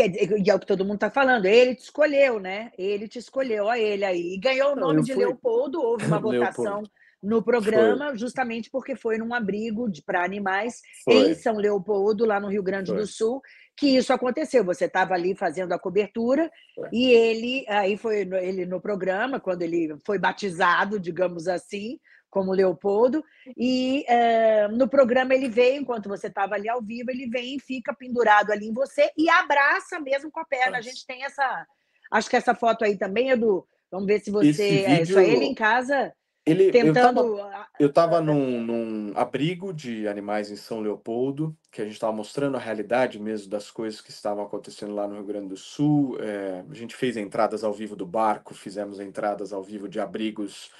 é o que todo mundo está falando, ele te escolheu, né? Ele te escolheu, ó ele aí. E ganhou o nome de fui... Leopoldo, houve [laughs] uma votação Leopoldo. no programa, foi. justamente porque foi num abrigo para animais foi. em São Leopoldo, lá no Rio Grande foi. do Sul, que isso aconteceu. Você estava ali fazendo a cobertura e ele aí foi no, ele no programa, quando ele foi batizado, digamos assim, como Leopoldo. E eh, no programa ele vem, enquanto você estava ali ao vivo, ele vem e fica pendurado ali em você e abraça mesmo com a perna. Nossa. A gente tem essa. Acho que essa foto aí também, Edu. Vamos ver se você. É, é vídeo... É isso aí, ele em casa. Ele, tentando... Eu estava num, num, abrigo de animais em São Leopoldo, que a gente estava mostrando a realidade mesmo das coisas que estavam acontecendo lá no Rio Grande do Sul. É, a gente fez entradas ao vivo do barco, fizemos entradas ao vivo de abrigos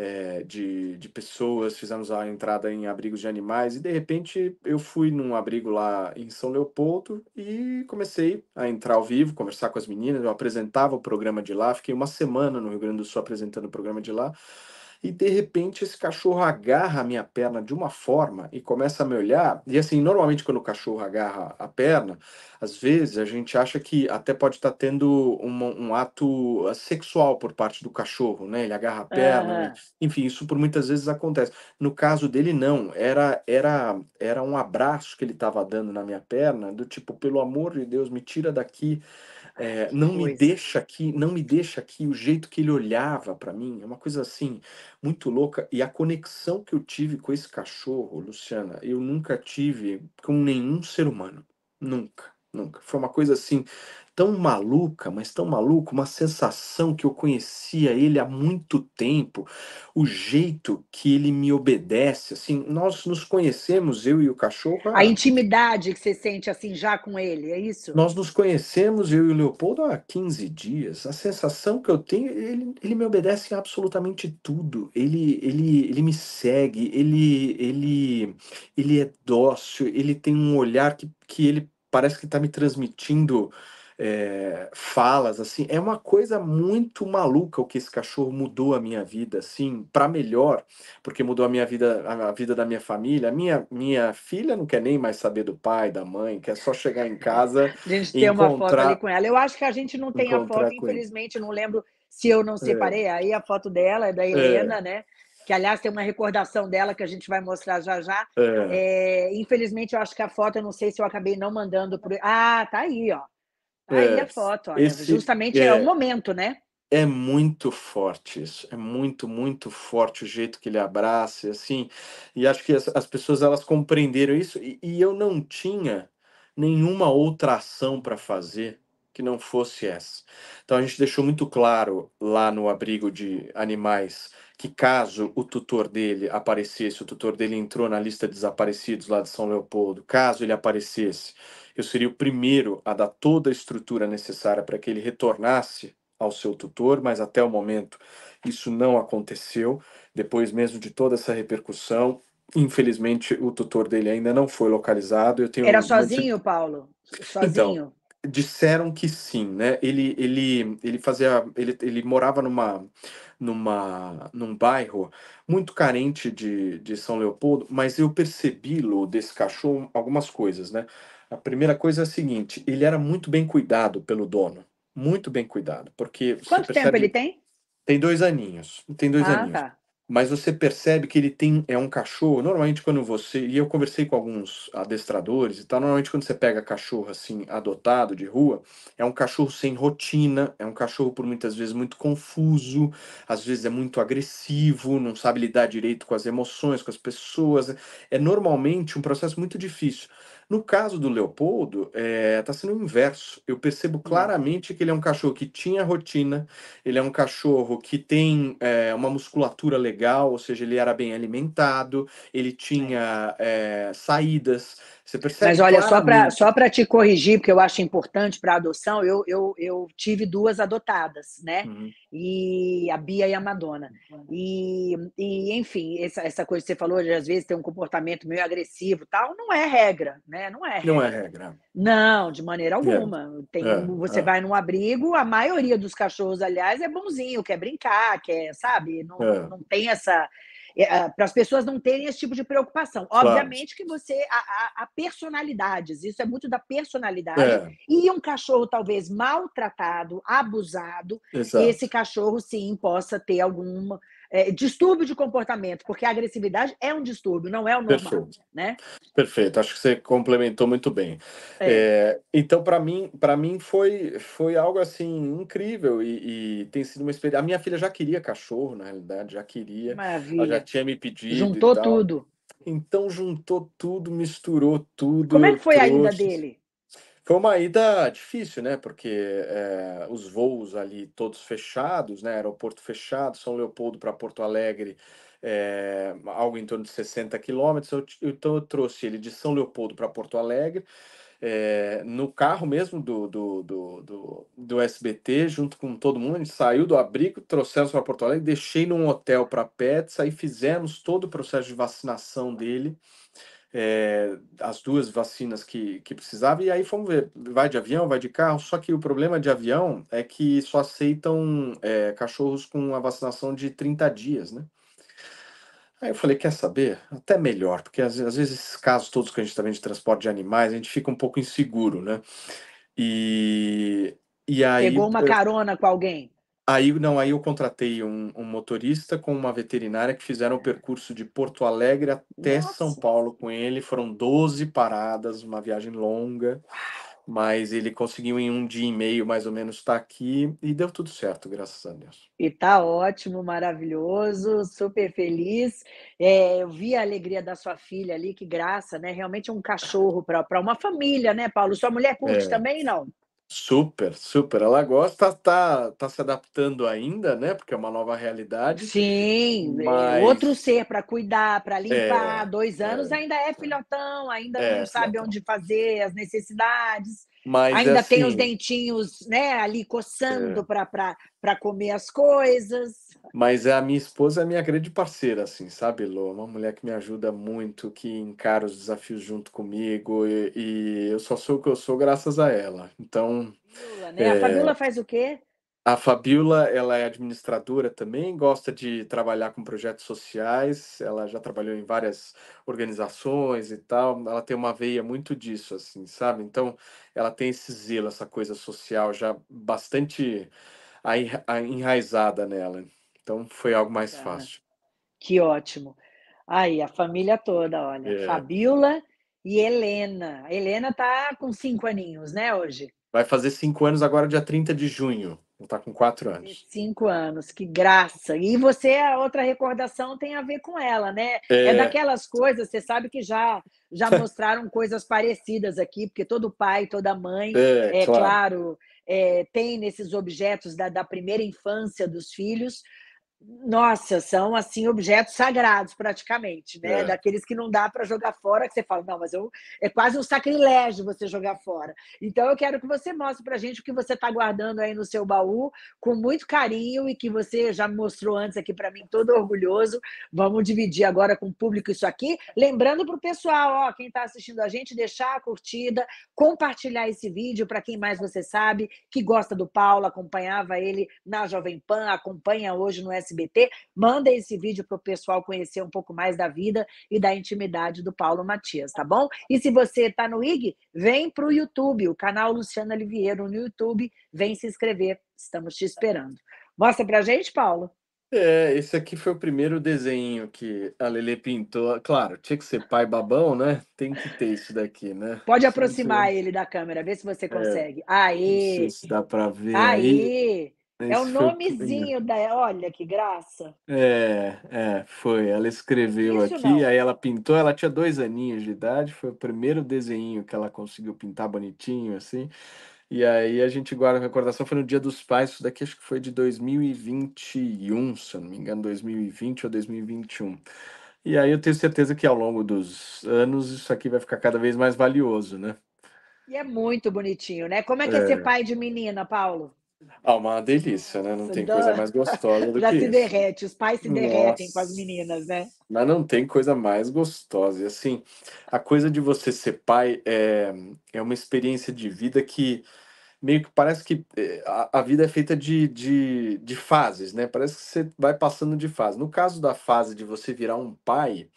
é, de, de pessoas, fizemos a entrada em abrigos de animais, e de repente eu fui num abrigo lá em São Leopoldo e comecei a entrar ao vivo, conversar com as meninas, eu apresentava o programa de lá, fiquei uma semana no Rio Grande do Sul apresentando o programa de lá, e de repente esse cachorro agarra a minha perna de uma forma e começa a me olhar. E assim, normalmente quando o cachorro agarra a perna, às vezes a gente acha que até pode estar tá tendo um, um ato ah, sexual por parte do cachorro, né? Ele agarra a perna, enfim, isso por muitas vezes acontece. No caso dele, não, era, era, era um abraço que ele estava dando na minha perna, do tipo, pelo amor de Deus, me tira daqui. É, não me é. deixa aqui, não me deixa aqui o jeito que ele olhava para mim, é uma coisa assim muito louca. E a conexão que eu tive com esse cachorro, Luciana, eu nunca tive com nenhum ser humano, nunca, nunca. Foi uma coisa assim tão maluca, mas tão maluca, uma sensação que eu conhecia ele há muito tempo, o jeito que ele me obedece, assim, nós nos conhecemos, eu e o cachorro. A intimidade que você sente, assim, já com ele, é isso? Nós nos conhecemos, eu e o Leopoldo, há 15 dias. A sensação que eu tenho, ele, ele me obedece em absolutamente tudo. Ele, ele, ele me segue, ele, ele, ele é dócil, ele tem um olhar que, que ele parece que está me transmitindo é, falas, assim, é uma coisa muito maluca o que esse cachorro mudou a minha vida, assim, para melhor, porque mudou a minha vida, a vida da minha família. minha, minha filha não quer nem mais saber do pai, da mãe, quer só chegar em casa. [laughs] A gente tem encontrar... uma foto ali com ela. Eu acho que a gente não tem a foto, infelizmente, ele. não lembro se eu não separei. É. Aí a foto dela é da é. Helena, é. né? que aliás tem uma recordação dela que a gente vai mostrar já já. É. É, infelizmente, eu acho que a foto, eu não sei se eu acabei não mandando. Pro... Ah, tá aí, ó. Aí é, foto, olha, esse, justamente é, é o momento, né? É muito forte isso, é muito, muito forte o jeito que ele abraça, assim, e acho que as, as pessoas elas compreenderam isso, e, e, eu não tinha nenhuma outra ação para fazer que não fosse essa. Então a gente deixou muito claro lá no abrigo de animais que caso o tutor dele aparecesse, o tutor dele entrou na lista de desaparecidos lá de São Leopoldo, caso ele aparecesse eu seria o primeiro a dar toda a estrutura necessária para que ele retornasse ao seu tutor, mas até o momento isso não aconteceu. Depois mesmo de toda essa repercussão, infelizmente o tutor dele ainda não foi localizado. Eu tenho Era sozinho, Paulo? Então, sozinho? Então, disseram que sim, né? Ele, ele, ele fazia, ele, ele morava numa, numa, num bairro muito carente de, de São Leopoldo, mas eu percebi, lo desse cachorro algumas coisas, né? A primeira coisa é a seguinte: ele era muito bem cuidado pelo dono, muito bem cuidado, porque. Quanto percebe... tempo ele tem? Tem dois aninhos, tem dois ah, aninhos. Tá. Mas você percebe que ele tem é um cachorro. Normalmente quando você e eu conversei com alguns adestradores e tal, normalmente quando você pega cachorro assim adotado de rua, é um cachorro sem rotina, é um cachorro por muitas vezes muito confuso, às vezes é muito agressivo, não sabe lidar direito com as emoções, com as pessoas. É normalmente um processo muito difícil. No caso do Leopoldo, está é, tá sendo o inverso. Eu percebo hum. claramente que ele é um cachorro que tinha rotina, ele é um cachorro que tem é, uma musculatura legal, ou seja, ele era bem alimentado, ele tinha é, saídas mas olha, só para só para te corrigir, porque eu acho importante para adoção, eu, eu, eu tive duas adotadas, né? Uhum. E a Bia e a Madonna. Uhum. E, e enfim, essa, essa coisa que você falou de às vezes ter um comportamento meio agressivo, tal, não é regra, né? Não é. Regra. Não é regra. Não, de maneira é. alguma. É. Tem, é. Você é. vai num abrigo, a maioria dos cachorros, aliás, é bonzinho, quer brincar, quer, sabe? Não, é. não tem essa é, ah, para as pessoas não terem esse tipo de preocupação. Claro. Obviamente que você há, há, personalidades, isso é muito da personalidade. É. E um cachorro talvez maltratado, abusado, Exato. esse cachorro sim possa ter alguma é, distúrbio de comportamento, porque a agressividade é um distúrbio, não é o normal. Perfeito. Né? Perfeito, acho que você complementou muito bem. É. É, então, para mim, para mim foi, foi algo assim incrível e, e, tem sido uma experiência. A minha filha já queria cachorro, na realidade, já queria. Maravilha. Ela já tinha me pedido. Juntou tudo. Então juntou tudo, misturou tudo. Como é que foi trouxe... a ida dele? Foi uma ida difícil, né? Porque é, os voos ali todos fechados, né? Aeroporto fechado, São Leopoldo para Porto Alegre, é, algo em torno de 60 quilômetros. Então eu trouxe ele de São Leopoldo para Porto Alegre, é, no carro mesmo do, do, do, do, do SBT, junto com todo mundo. A gente saiu do abrigo, trouxemos para Porto Alegre, deixei num hotel para Pets, aí fizemos todo o processo de vacinação dele é, as duas vacinas que, que precisava, e aí fomos ver, vai de avião, vai de carro, só que o problema de avião é que só aceitam é, cachorros com a vacinação de 30 dias, né? Aí eu falei, quer saber? Até melhor, porque às, às vezes esses casos todos que a gente está vendo de transporte de animais, a gente fica um pouco inseguro, né? E, e aí... Pegou uma carona com alguém? Aí não, aí eu contratei um, um, motorista com uma veterinária que fizeram o percurso de Porto Alegre até Nossa. São Paulo com ele. Foram 12 paradas, uma viagem longa, mas ele conseguiu em um dia e meio mais ou menos estar tá aqui e deu tudo certo, graças a Deus. E tá ótimo, maravilhoso, super feliz. É, eu vi a alegria da sua filha ali, que graça, né? Realmente um cachorro para uma família, né, Paulo? Sua mulher curte é. também, não? Super, super. Ela gosta, tá, tá se adaptando ainda, né? Porque é uma nova realidade. Sim, é mas... outro ser para cuidar, para é, limpar. É, Dois anos é, ainda é filhotão, ainda é, não sabe onde fazer as necessidades. Mas ainda assim, tem os assim dentinhos, né? Ali coçando é. para comer as coisas. Mas a minha esposa é minha grande parceira, assim, sabe, Lô? Uma mulher que me ajuda muito, que encara os desafios junto comigo, e, e eu só sou o que eu sou graças a ela. Então. Fabiola, né? é... A eh, Fabiola faz o quê? A Fabiola, ela é administradora também, gosta de trabalhar com projetos sociais, ela já trabalhou em várias organizações e tal, ela tem uma veia muito disso, assim, sabe? Então, ela tem esse zelo, essa coisa social já bastante enraizada nela. Então foi algo mais fácil. Que ótimo. Aí, a família toda, olha. É. Fabiola e Helena. A Helena tá com cinco aninhos, né, hoje? Vai fazer cinco anos agora, dia 30 de junho. está com quatro anos. Cinco anos, que graça. E você, a outra recordação tem a ver com ela, né? É, é daquelas coisas, você sabe que já já [laughs] mostraram coisas parecidas aqui, porque todo pai, toda mãe, é, é claro, claro é, tem nesses objetos da, da primeira infância dos filhos, nossa, são assim objetos sagrados praticamente, né? É. Daqueles que não dá para jogar fora, que você fala, não, mas eu é quase um sacrilégio você jogar fora. Então eu quero que você mostre a gente o que você está guardando aí no seu baú com muito carinho e que você já mostrou antes aqui para mim, todo orgulhoso. Vamos dividir agora com o público isso aqui, lembrando para o pessoal, ó, quem está assistindo a gente, deixar a curtida, compartilhar esse vídeo para quem mais você sabe que gosta do Paulo, acompanhava ele na Jovem Pan, acompanha hoje no S SBT. Manda esse vídeo para o pessoal conhecer um pouco mais da vida e da intimidade do Paulo Matias, tá bom? E se você está no IG, vem para o YouTube, o canal Luciana Liviero no YouTube. Vem se inscrever, estamos te esperando. Mostra para gente, Paulo. É, esse aqui foi o primeiro desenho que a Lele pintou. Claro, tinha que ser pai babão, né? Tem que ter isso daqui, né? Pode aproximar ele da câmera, ver se você é. consegue. É, Aí! Não sei se dá para ver. aí. É Esse é o nomezinho da. Olha que graça. É, é, foi. Ela escreveu Isso aqui, não. aí ela pintou. Ela tinha dois aninhos de idade, foi o primeiro desenho que ela conseguiu pintar bonitinho, assim. E aí a gente guarda a recordação, foi no Dia dos Pais, isso daqui acho que foi de 2021, se eu não me engano, 2020 ou 2021. E aí eu tenho certeza que ao longo dos anos isso aqui vai ficar cada vez mais valioso, né? E é muito bonitinho, né? Como é que é, é ser pai de menina, Paulo? Ah, uma delícia, né? Não tem coisa mais gostosa do [laughs] que Já se derrete, os pais se derretem Nossa. com as meninas, né? Mas não tem coisa mais gostosa. E assim, a coisa de você ser pai é, é uma experiência de vida que meio que parece que eh, a, a vida é feita de, de, de fases, né? Parece que você vai passando de fase. No caso da fase de você virar um pai,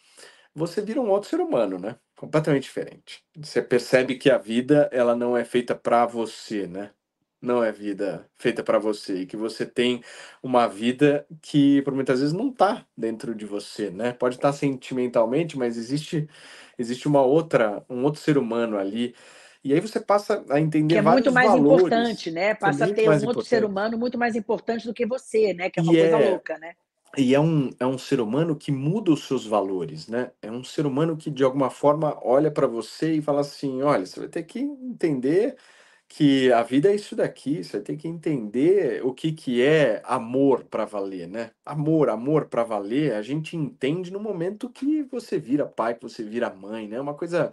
você vira um outro ser humano, né? Completamente diferente. Você percebe que a vida, ela não é feita para você, né? não é vida feita para você e que você tem uma vida que por muitas vezes não está dentro de você, né? Pode estar tá sentimentalmente, mas existe existe uma outra, um outro ser humano ali. E aí você passa a entender que é muito mais valores. importante, né? É passa é a ter um outro importante. ser humano muito mais importante do que você, né? Que é uma e coisa é... louca, né? E é um, é um ser humano que muda os seus valores, né? É um ser humano que, de alguma forma, olha para você e fala assim: olha, você vai ter que entender que a vida é isso daqui, você tem que entender o que, que é amor para valer, né? Amor, amor para valer, a gente entende no momento que você vira pai, que você vira mãe, né? É uma coisa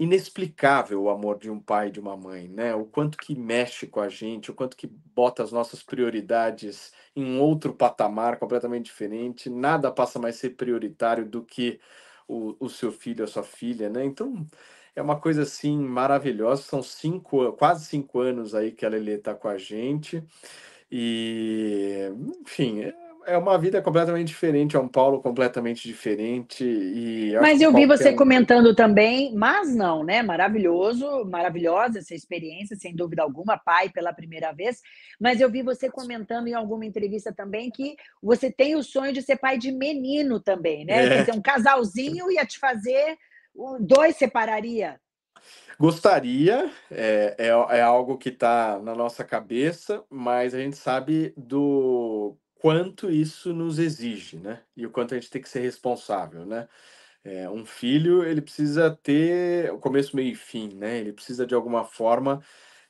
inexplicável o amor de um pai e de uma mãe, né? O quanto que mexe com a gente, o quanto que bota as nossas prioridades em outro patamar completamente diferente. Nada passa mais ser prioritário do que o, o seu filho, a sua filha, né? Então, é uma coisa assim maravilhosa. São cinco, quase cinco anos aí que a Lelê está com a gente. E, enfim, é, é uma vida completamente diferente, é um Paulo completamente diferente. E mas eu vi você um... comentando também, mas não, né? Maravilhoso, maravilhosa essa experiência, sem dúvida alguma, pai pela primeira vez. Mas eu vi você comentando em alguma entrevista também que você tem o sonho de ser pai de menino também, né? É. Quer dizer, um casalzinho ia te fazer dois separaria? Gostaria, é, é, é algo que está na nossa cabeça, mas a gente sabe do quanto isso nos exige, né? E o quanto a gente tem que ser responsável, né? É, um filho, ele precisa ter o começo, meio e fim, né? Ele precisa, de alguma forma,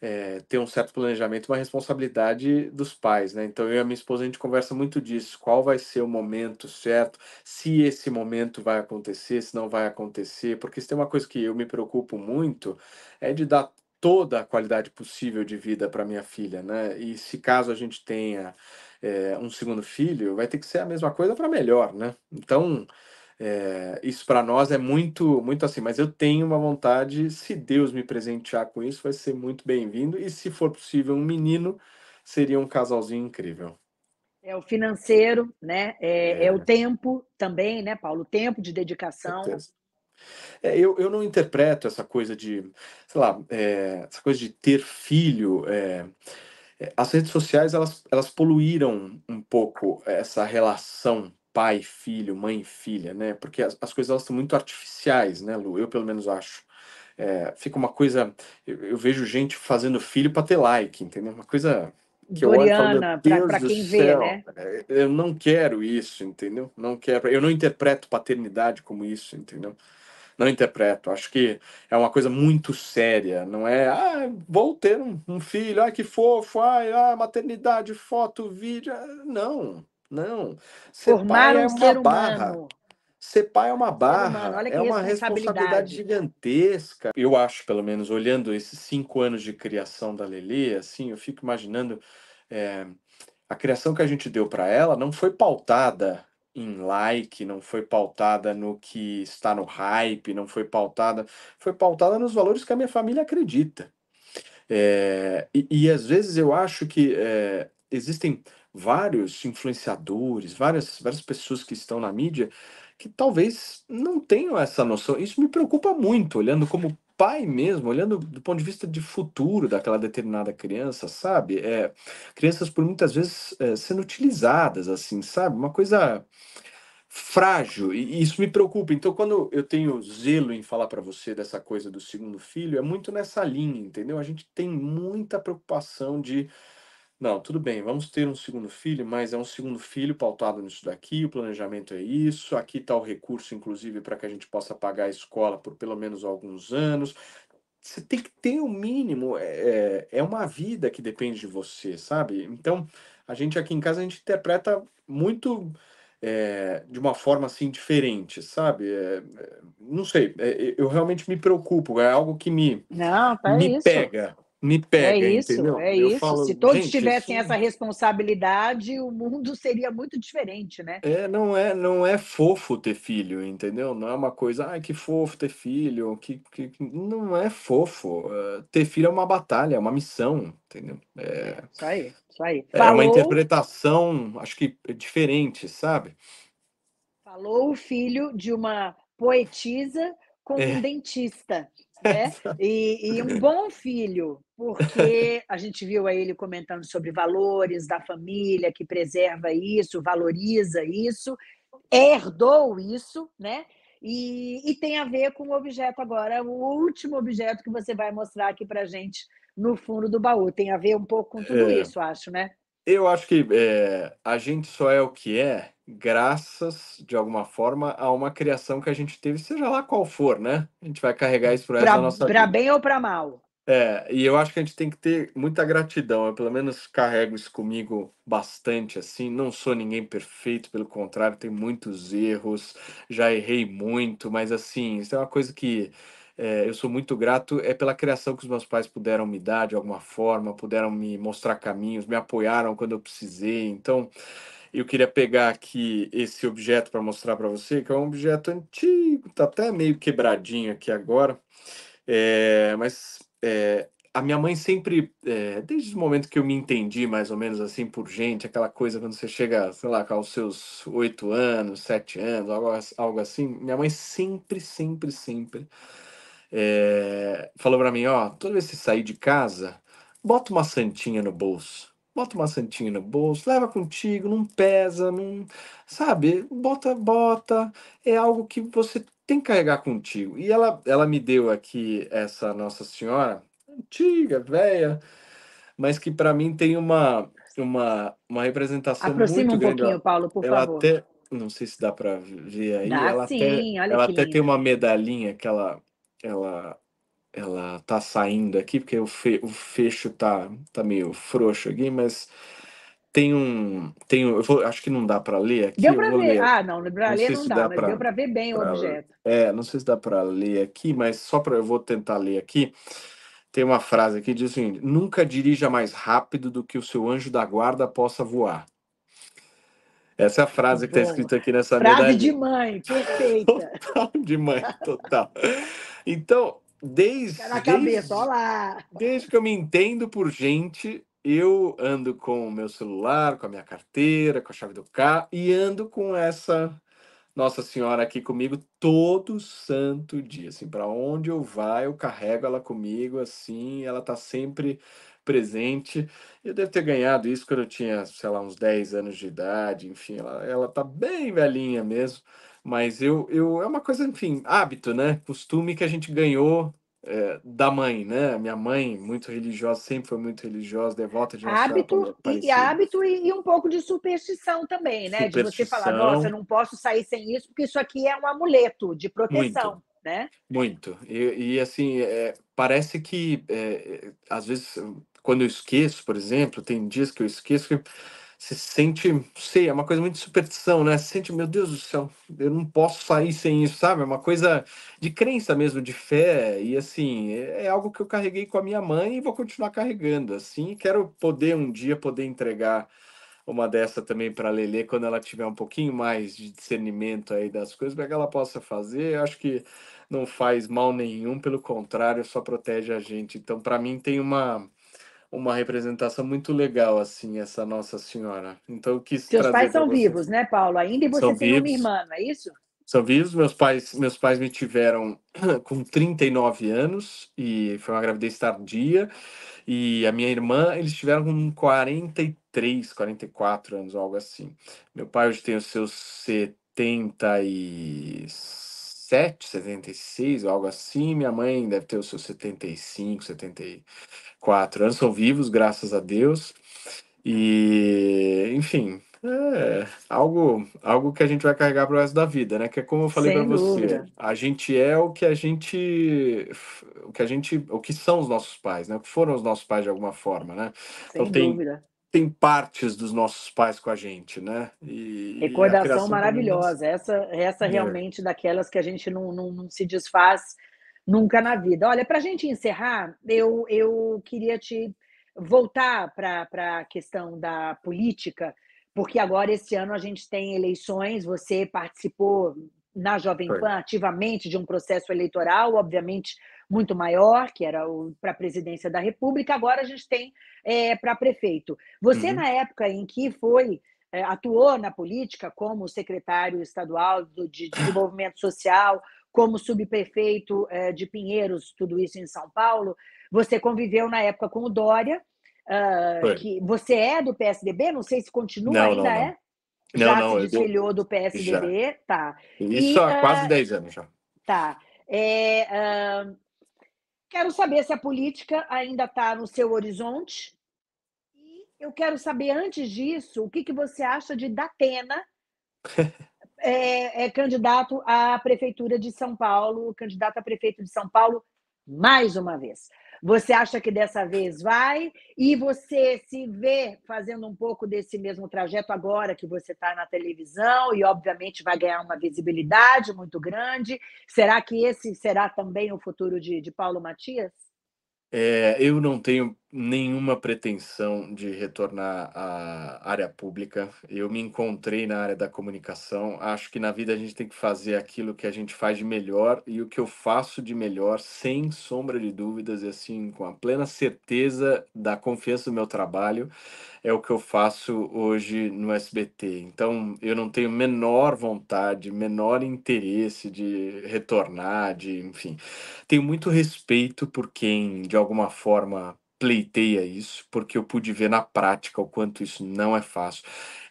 é, ter um certo planejamento, uma responsabilidade dos pais, né? Então eu e a minha esposa a gente conversa muito disso, qual vai ser o momento certo, se esse momento vai acontecer, se não vai acontecer, porque se tem uma coisa que eu me preocupo muito é de dar toda a qualidade possível de vida para minha filha, né? E se caso a gente tenha é, um segundo filho, vai ter que ser a mesma coisa para melhor, né? Então é, isso para nós é muito, muito assim, mas eu tenho uma vontade, se Deus me presentear com isso, vai ser muito bem-vindo. E se for possível, um menino seria um casalzinho incrível. É o financeiro, né? É, é. é o tempo também, né, Paulo? tempo de dedicação. É, eu, eu não interpreto essa coisa de, sei lá, é, essa coisa de ter filho é, as redes sociais elas, elas poluíram um pouco essa relação pai, filho, mãe, filha, né? Porque as, as coisas elas são muito artificiais, né, Lu? Eu pelo menos acho. É, fica uma coisa. Eu, eu, vejo gente fazendo filho para ter like, entendeu? Uma coisa que Doriana, eu olho para quem céu, vê, né? É, eu não quero isso, entendeu? Não quero. Eu não interpreto paternidade como isso, entendeu? Não interpreto. Acho que é uma coisa muito séria. Não é, ah, vou ter um, um filho, ah, que fofo, ah, maternidade, foto, vídeo. Ah, não não. Ser Formar pai é um é uma barra. Humano. Ser pai é uma barra, é uma responsabilidade gigantesca. Eu acho, pelo menos, olhando esses cinco anos de criação da Lelê, assim, eu fico imaginando é, a criação que a gente deu para ela não foi pautada em like, não foi pautada no que está no hype, não foi pautada, foi pautada nos valores que a minha família acredita. É, e, e, às vezes eu acho que é, existem vários influenciadores, várias, várias pessoas que estão na mídia que talvez não tenham essa noção. Isso me preocupa muito, olhando como pai mesmo, olhando do ponto de vista de futuro daquela determinada criança, sabe? É, crianças por muitas vezes é, sendo utilizadas, assim, sabe? Uma coisa frágil e, e isso me preocupa. Então, quando eu tenho zelo em falar para você dessa coisa do segundo filho, é muito nessa linha, entendeu? A gente tem muita preocupação de não, tudo bem, vamos ter um segundo filho, mas é um segundo filho pautado nisso daqui, o planejamento é isso, aqui está o recurso, inclusive, para que a gente possa pagar a escola por pelo menos alguns anos. Você tem que ter o um mínimo, é, é, é uma vida que depende de você, sabe? Então, a gente aqui em casa, a gente interpreta muito é, de uma forma, assim, diferente, sabe? É, é não sei, é, eu realmente me preocupo, é algo que me, não, tá me isso. pega me pega, é isso, entendeu? É eu isso. Falo, Se todos tivessem isso... essa responsabilidade, o mundo [laughs] seria muito diferente, né? É, não é, não é fofo ter filho, entendeu? Não é uma coisa, ai, que fofo ter filho, que, que não é fofo. Uh, ter filho é uma batalha, é uma missão, entendeu? É, é isso aí, isso aí. É uma interpretação, acho que diferente, sabe? Falou o filho de uma poetisa com é. um dentista. Né? [laughs] E, e, um bom filho, porque [laughs] a gente viu aí ele comentando sobre valores da família, que preserva isso, valoriza isso, herdou isso, né? E, e tem a ver com o objeto agora, o último objeto que você vai mostrar aqui para gente no fundo do baú. Tem a ver um pouco com tudo é, isso, acho, né? Eu acho que é, a gente só é o que é graças, de alguma forma, a uma criação que a gente teve, seja lá qual for, né? A gente vai carregar isso para nossa Para bem ou para mal. É, e eu acho que a gente tem que ter muita gratidão. Eu, pelo menos, carrego isso comigo bastante, assim. Não sou ninguém perfeito, pelo contrário, tem muitos erros, já errei muito, mas, assim, isso é uma coisa que é, eu sou muito grato é pela criação que os meus pais puderam me dar, de alguma forma, puderam me mostrar caminhos, me apoiaram quando eu precisei. Então, eu queria pegar aqui esse objeto para mostrar para você, que é um objeto antigo, está até meio quebradinho aqui agora, é, mas é, a minha mãe sempre, é, desde o momento que eu me entendi mais ou menos assim por gente, aquela coisa quando você chega, sei lá, aos seus oito anos, sete anos, algo, algo assim, minha mãe sempre, sempre, sempre é, falou para mim, ó, toda vez que você sair de casa, bota uma santinha no bolso. Bota uma santinha no bolso, leva contigo, não pesa, não. Sabe? Bota, bota. É algo que você tem que carregar contigo. E ela, ela me deu aqui essa Nossa Senhora, antiga, velha, mas que para mim tem uma, uma, uma representação Aproxima muito um grande. Aproxima um pouquinho, Paulo, por ela favor. Até, não sei se dá para ver aí. Dá, ela sim, até, olha ela até tem uma medalhinha que ela, ela ela tá saindo aqui, porque o, fe, o fecho tá, tá meio frouxo aqui, mas tem um. Tem um, eu vou, acho que não dá para ler aqui. Deu para ver. Ler. Ah, não, para ler não dá, dá mas pra, deu para ver bem pra, o objeto. É, não sei se dá para ler aqui, mas só para. Eu vou tentar ler aqui. Tem uma frase aqui que diz assim: nunca dirija mais rápido do que o seu anjo da guarda possa voar. Essa é a frase que está escrita aqui nessa frase medalha. Frase de mãe, perfeita. [laughs] Total de mãe, total. Então, Desde, tá na cabeça, olha lá. Desde que eu me entendo por gente, eu ando com o meu celular, com a minha carteira, com a chave do carro e ando com essa Nossa Senhora aqui comigo todo santo dia. Assim, para onde eu vá, eu carrego ela comigo, assim, ela tá sempre presente. Eu devo ter ganhado isso quando eu tinha, sei lá, uns 10 anos de idade, enfim, ela, ela tá bem velhinha mesmo. Mas eu, eu é uma coisa, enfim, hábito, né? Costume que a gente ganhou é, da mãe, né? Minha mãe, muito religiosa, sempre foi muito religiosa, devota de Hábito, e, hábito e, e, um pouco de superstição também, né? Superstição. De você falar, nossa, eu não posso sair sem isso, porque isso aqui é um amuleto de proteção. Muito. Né? Muito. E, e assim, é, parece que é, é, às vezes, quando eu esqueço, por exemplo, tem dias que eu esqueço que se sente, sei, é uma coisa muito de superstição, né? Se sente, meu Deus do céu, eu não posso sair sem isso, sabe? É uma coisa de crença mesmo, de fé, e assim, é algo que eu carreguei com a minha mãe e vou continuar carregando, assim, quero poder um dia poder entregar uma dessa também para a Lelê quando ela tiver um pouquinho mais de discernimento aí das coisas, para que ela possa fazer. Eu acho que não faz mal nenhum, pelo contrário, só protege a gente. Então, para mim tem uma uma representação muito legal, assim, essa Nossa Senhora. Então, eu quis Seus pais são vivos, né, Paulo? Ainda e você são tem vivos. uma irmã, não é isso? São vivos. Meus pais, meus pais me tiveram [clears throat] com 39 anos e foi uma gravidez tardia. E a minha irmã, eles tiveram com 43, 44 anos, algo assim. Meu pai hoje tem os seus 76 77, 76, algo assim. Minha mãe deve ter os seus 75, 74 anos. São vivos, graças a Deus. E, enfim, é algo, algo que a gente vai carregar para o resto da vida, né? Que é como eu falei para você, a gente é o que a gente, o que a gente, o que são os nossos pais, né? O que foram os nossos pais de alguma forma, né? Então Sem então, tem, dúvida tem partes dos nossos pais com a gente, né? E, Recordação e maravilhosa. Essa, essa é. realmente é. daquelas que a gente não, não, não, se desfaz nunca na vida. Olha, para a gente encerrar, eu, eu queria te voltar para a questão da política, porque agora esse ano a gente tem eleições, você participou na Jovem Pan ativamente de um processo eleitoral, obviamente muito maior, que era para a presidência da República, agora a gente tem é, para prefeito. Você, uhum. na época em que foi é, atuou na política como secretário estadual de desenvolvimento social, como subprefeito é, de Pinheiros, tudo isso em São Paulo. Você conviveu na época com o Dória, ah, que você é do PSDB, não sei se continua não, ainda, não, não. é? Não, já não, se desfilhou eu... do PSDB, já. tá. Isso e, há uh... quase 10 ah, anos já. Tá. É, ah, Quero saber se a política ainda está no seu horizonte. E eu quero saber, antes disso, o que, que você acha de Datena, [laughs] é, é, candidato à Prefeitura de São Paulo, candidato a prefeito de São Paulo mais uma vez. Você acha que dessa vez vai? E você se vê fazendo um pouco desse mesmo trajeto agora que você está na televisão e, obviamente, vai ganhar uma visibilidade muito grande. Será que esse será também o futuro de, de Paulo Matias? É, eu não tenho nenhuma pretensão de retornar à área pública. Eu me encontrei na área da comunicação. Acho que na vida a gente tem que fazer aquilo que a gente faz de melhor e o que eu faço de melhor, sem sombra de dúvidas e assim, com a plena certeza da confiança do meu trabalho, é o que eu faço hoje no SBT. Então, eu não tenho menor vontade, menor interesse de retornar, de, enfim. Tenho muito respeito por quem de alguma forma pleiteia isso, porque eu pude ver na prática o quanto isso não é fácil.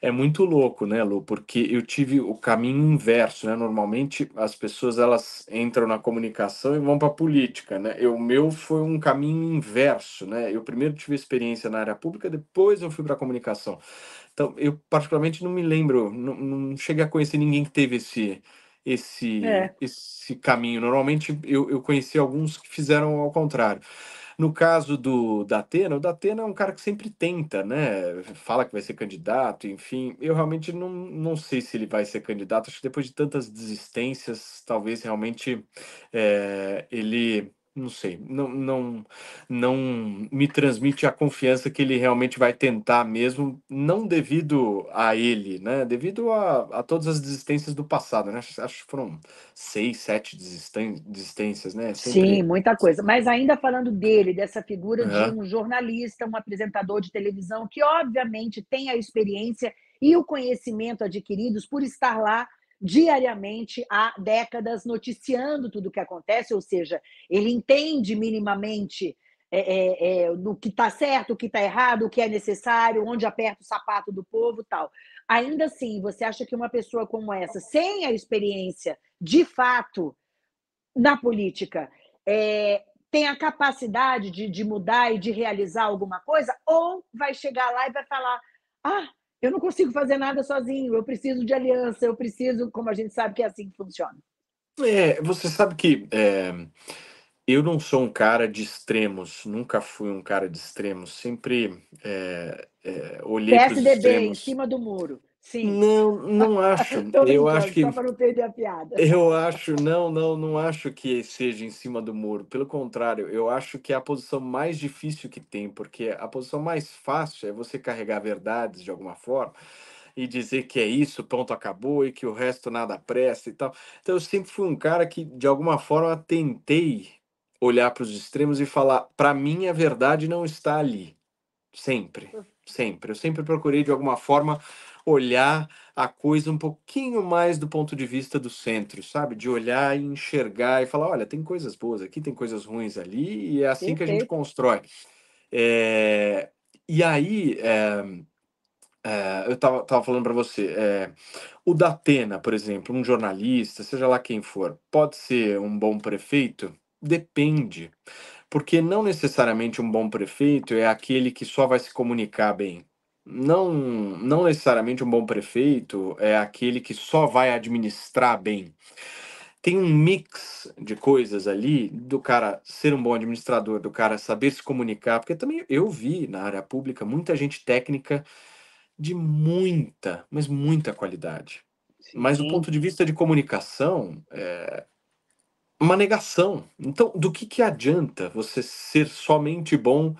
É muito louco, né, Lu? Porque eu tive o caminho inverso, né? Normalmente as pessoas elas entram na comunicação e vão para a política, né? O meu foi um caminho inverso, né? Eu primeiro tive experiência na área pública, depois eu fui para a comunicação. Então, eu particularmente não me lembro, não, não cheguei a conhecer ninguém que teve esse esse é. esse caminho. Normalmente eu, eu conheci alguns que fizeram ao contrário. No caso do Datena, o Datena é um cara que sempre tenta, né? Fala que vai ser candidato, enfim. Eu realmente não, não sei se ele vai ser candidato. Acho que depois de tantas desistências, talvez realmente é, ele não sei, não, não, não me transmite a confiança que ele realmente vai tentar mesmo, não devido a ele, né? Devido a, a todas as desistências do passado, né? Acho, acho que foram seis, sete desistências, né? Sempre... Sim, muita coisa. Mas ainda falando dele, dessa figura uhum. de um jornalista, um apresentador de televisão, que obviamente tem a experiência e o conhecimento adquiridos por estar lá diariamente há décadas noticiando tudo o que acontece, ou seja, ele entende minimamente é, é, é, do que está certo, o que está errado, o que é necessário, onde aperta o sapato do povo tal. Ainda assim, você acha que uma pessoa como essa, sem a experiência de fato na política, é, tem a capacidade de, de mudar e de realizar alguma coisa? Ou vai chegar lá e vai falar: ah, eu não consigo fazer nada sozinho, eu preciso de aliança, eu preciso, como a gente sabe que é assim que funciona. É, você sabe que é, eu não sou um cara de extremos, nunca fui um cara de extremos, sempre é, é, olhei para os extremos. PSDB em cima do muro. Sim. Não, não acho. [laughs] eu acho que. Só para não perder a piada. Eu acho, não, não, não acho que seja em cima do muro. Pelo contrário, eu acho que é a posição mais difícil que tem, porque a posição mais fácil é você carregar verdades de alguma forma e dizer que é isso, pronto, acabou e que o resto nada presta e tal. Então eu sempre fui um cara que, de alguma forma, tentei olhar para os extremos e falar: para mim, a verdade não está ali. Sempre, uhum. sempre. Eu sempre procurei, de alguma forma, olhar a coisa um pouquinho mais do ponto de vista do centro, sabe? De olhar e enxergar e falar, olha, tem coisas boas aqui, tem coisas ruins ali, e é assim que a gente constrói. É... E aí, é... É, eu estava tava falando para você, é, o Datena, por exemplo, um jornalista, seja lá quem for, pode ser um bom prefeito? Depende, porque não necessariamente um bom prefeito é aquele que só vai se comunicar bem. Não, não necessariamente um bom prefeito é aquele que só vai administrar bem. Tem um mix de coisas ali do cara ser um bom administrador, do cara saber se comunicar, porque também eu vi na área pública muita gente técnica de muita, mas muita qualidade. Sim. Mas do ponto de vista de comunicação, é uma negação. Então, do que, que adianta você ser somente bom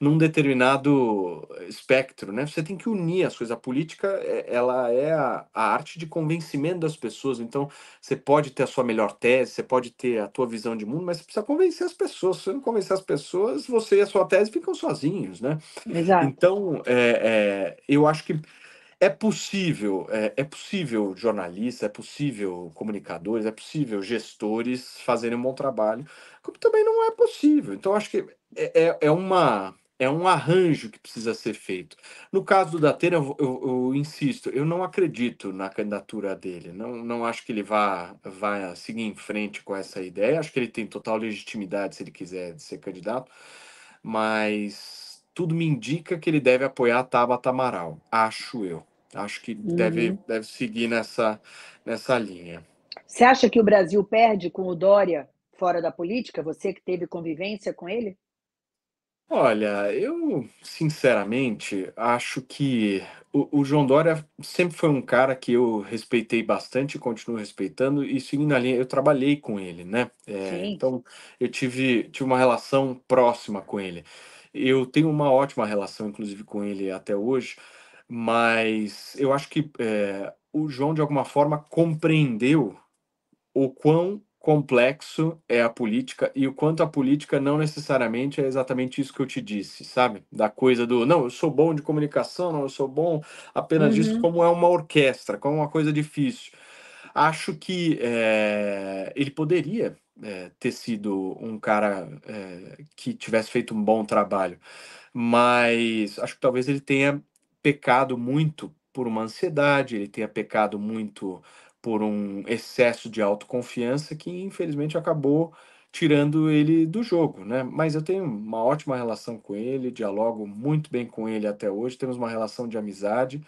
num determinado espectro, né? Você tem que unir as coisas. A política, é, ela é a, a, arte de convencimento das pessoas. Então, você pode ter a sua melhor tese, você pode ter a tua visão de mundo, mas você precisa convencer as pessoas. Se você não convencer as pessoas, você e a sua tese ficam sozinhos, né? Exato. Então, é, é, eu acho que é possível, é, é possível jornalistas, é possível comunicadores, é possível gestores fazerem um bom trabalho, como também não é possível. Então, acho que é, é, é uma é um arranjo que precisa ser feito. No caso do Datena, eu, eu, eu, insisto, eu não acredito na candidatura dele. Não, não acho que ele vá, vá seguir em frente com essa ideia. Acho que ele tem total legitimidade, se ele quiser, de ser candidato. Mas tudo me indica que ele deve apoiar a Tabata Amaral, acho eu. Acho que uhum. deve, deve seguir nessa, nessa linha. Você acha que o Brasil perde com o Dória fora da política? Você que teve convivência com ele? Olha, eu sinceramente acho que o, o João Dória sempre foi um cara que eu respeitei bastante, continuo respeitando, e seguindo a linha, eu trabalhei com ele, né? É, então eu tive, tive uma relação próxima com ele. Eu tenho uma ótima relação, inclusive, com ele até hoje, mas eu acho que é, o João, de alguma forma, compreendeu o quão complexo é a política e o quanto a política não necessariamente é exatamente isso que eu te disse, sabe? Da coisa do não, eu sou bom de comunicação, não, eu sou bom apenas uhum. disso, como é uma orquestra, como é uma coisa difícil. Acho que é, ele poderia é, ter sido um cara é, que tivesse feito um bom trabalho, mas acho que talvez ele tenha pecado muito por uma ansiedade, ele tenha pecado muito por um excesso de autoconfiança que infelizmente acabou tirando ele do jogo, né? Mas eu tenho uma ótima relação com ele, dialogo muito bem com ele até hoje, temos uma relação de amizade.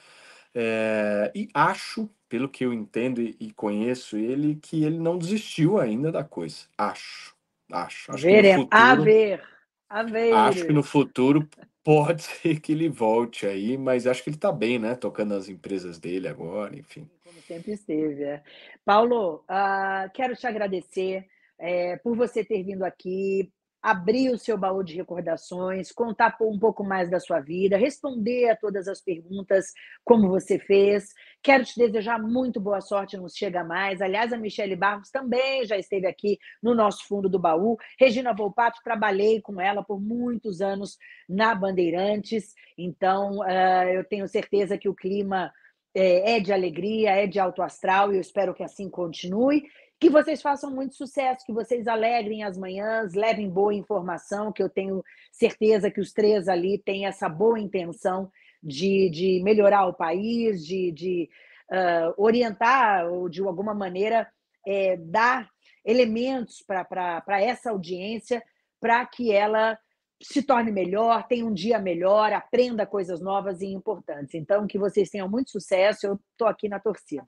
É, e acho, pelo que eu entendo e, e, conheço ele, que ele não desistiu ainda da coisa. Acho. Acho. acho Veremos. Futuro, a ver. A ver. Acho que no futuro Pode [laughs] ser que ele volte aí, mas acho que ele está bem, né? Tocando as empresas dele agora, enfim. Como sempre esteve. É. Paulo, ah, quero te agradecer é, por você ter vindo aqui, abrir o seu baú de recordações, contar um pouco mais da sua vida, responder a todas as perguntas como você fez. Quero te desejar muito boa sorte nos Chega Mais. Aliás, a Michele Barros também já esteve aqui no nosso fundo do baú. Regina Volpato, trabalhei com ela por muitos anos na Bandeirantes, então eh, eu tenho certeza que o clima eh, é de alegria, é de alto astral e eu espero que assim continue. Que vocês façam muito sucesso, que vocês alegrem as manhãs, levem boa informação, que eu tenho certeza que os três ali têm essa boa intenção de, de melhorar o país, de, de uh, orientar ou de alguma maneira é, dar elementos para essa audiência para que ela se torne melhor, tenha um dia melhor, aprenda coisas novas e importantes. Então, que vocês tenham muito sucesso, eu estou aqui na torcida.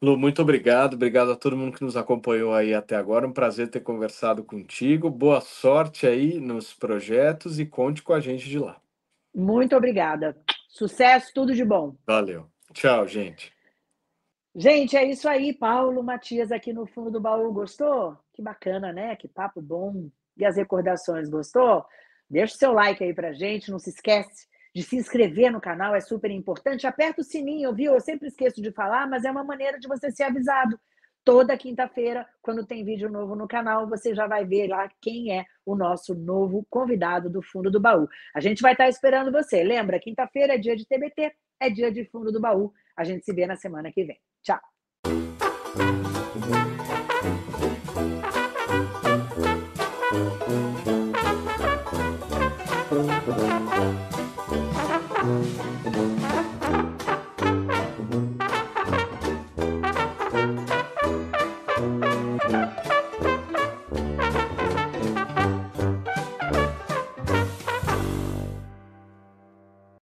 Lu, muito obrigado. Obrigado a todo mundo que nos acompanhou aí até agora. Um prazer ter conversado contigo. Boa sorte aí nos projetos e conte com a gente de lá. Muito obrigada. Sucesso, tudo de bom. Valeu. Tchau, gente. Gente, é isso aí. Paulo Matias aqui no fundo do baú. Gostou? Que bacana, né? Que papo bom. E as recordações, gostou? Deixa o seu like aí pra gente. Não se esquece de se inscrever no canal, é super importante. Aperta o sininho, viu? Eu sempre esqueço de falar, mas é uma maneira de você ser avisado. Toda quinta-feira, quando tem vídeo novo no canal, você já vai ver lá quem é o nosso novo convidado do Fundo do Baú. A gente vai estar esperando você. Lembra, quinta-feira é dia de TBT, é dia de Fundo do Baú. A gente se vê na semana que vem. Tchau. Thank you. Thank you.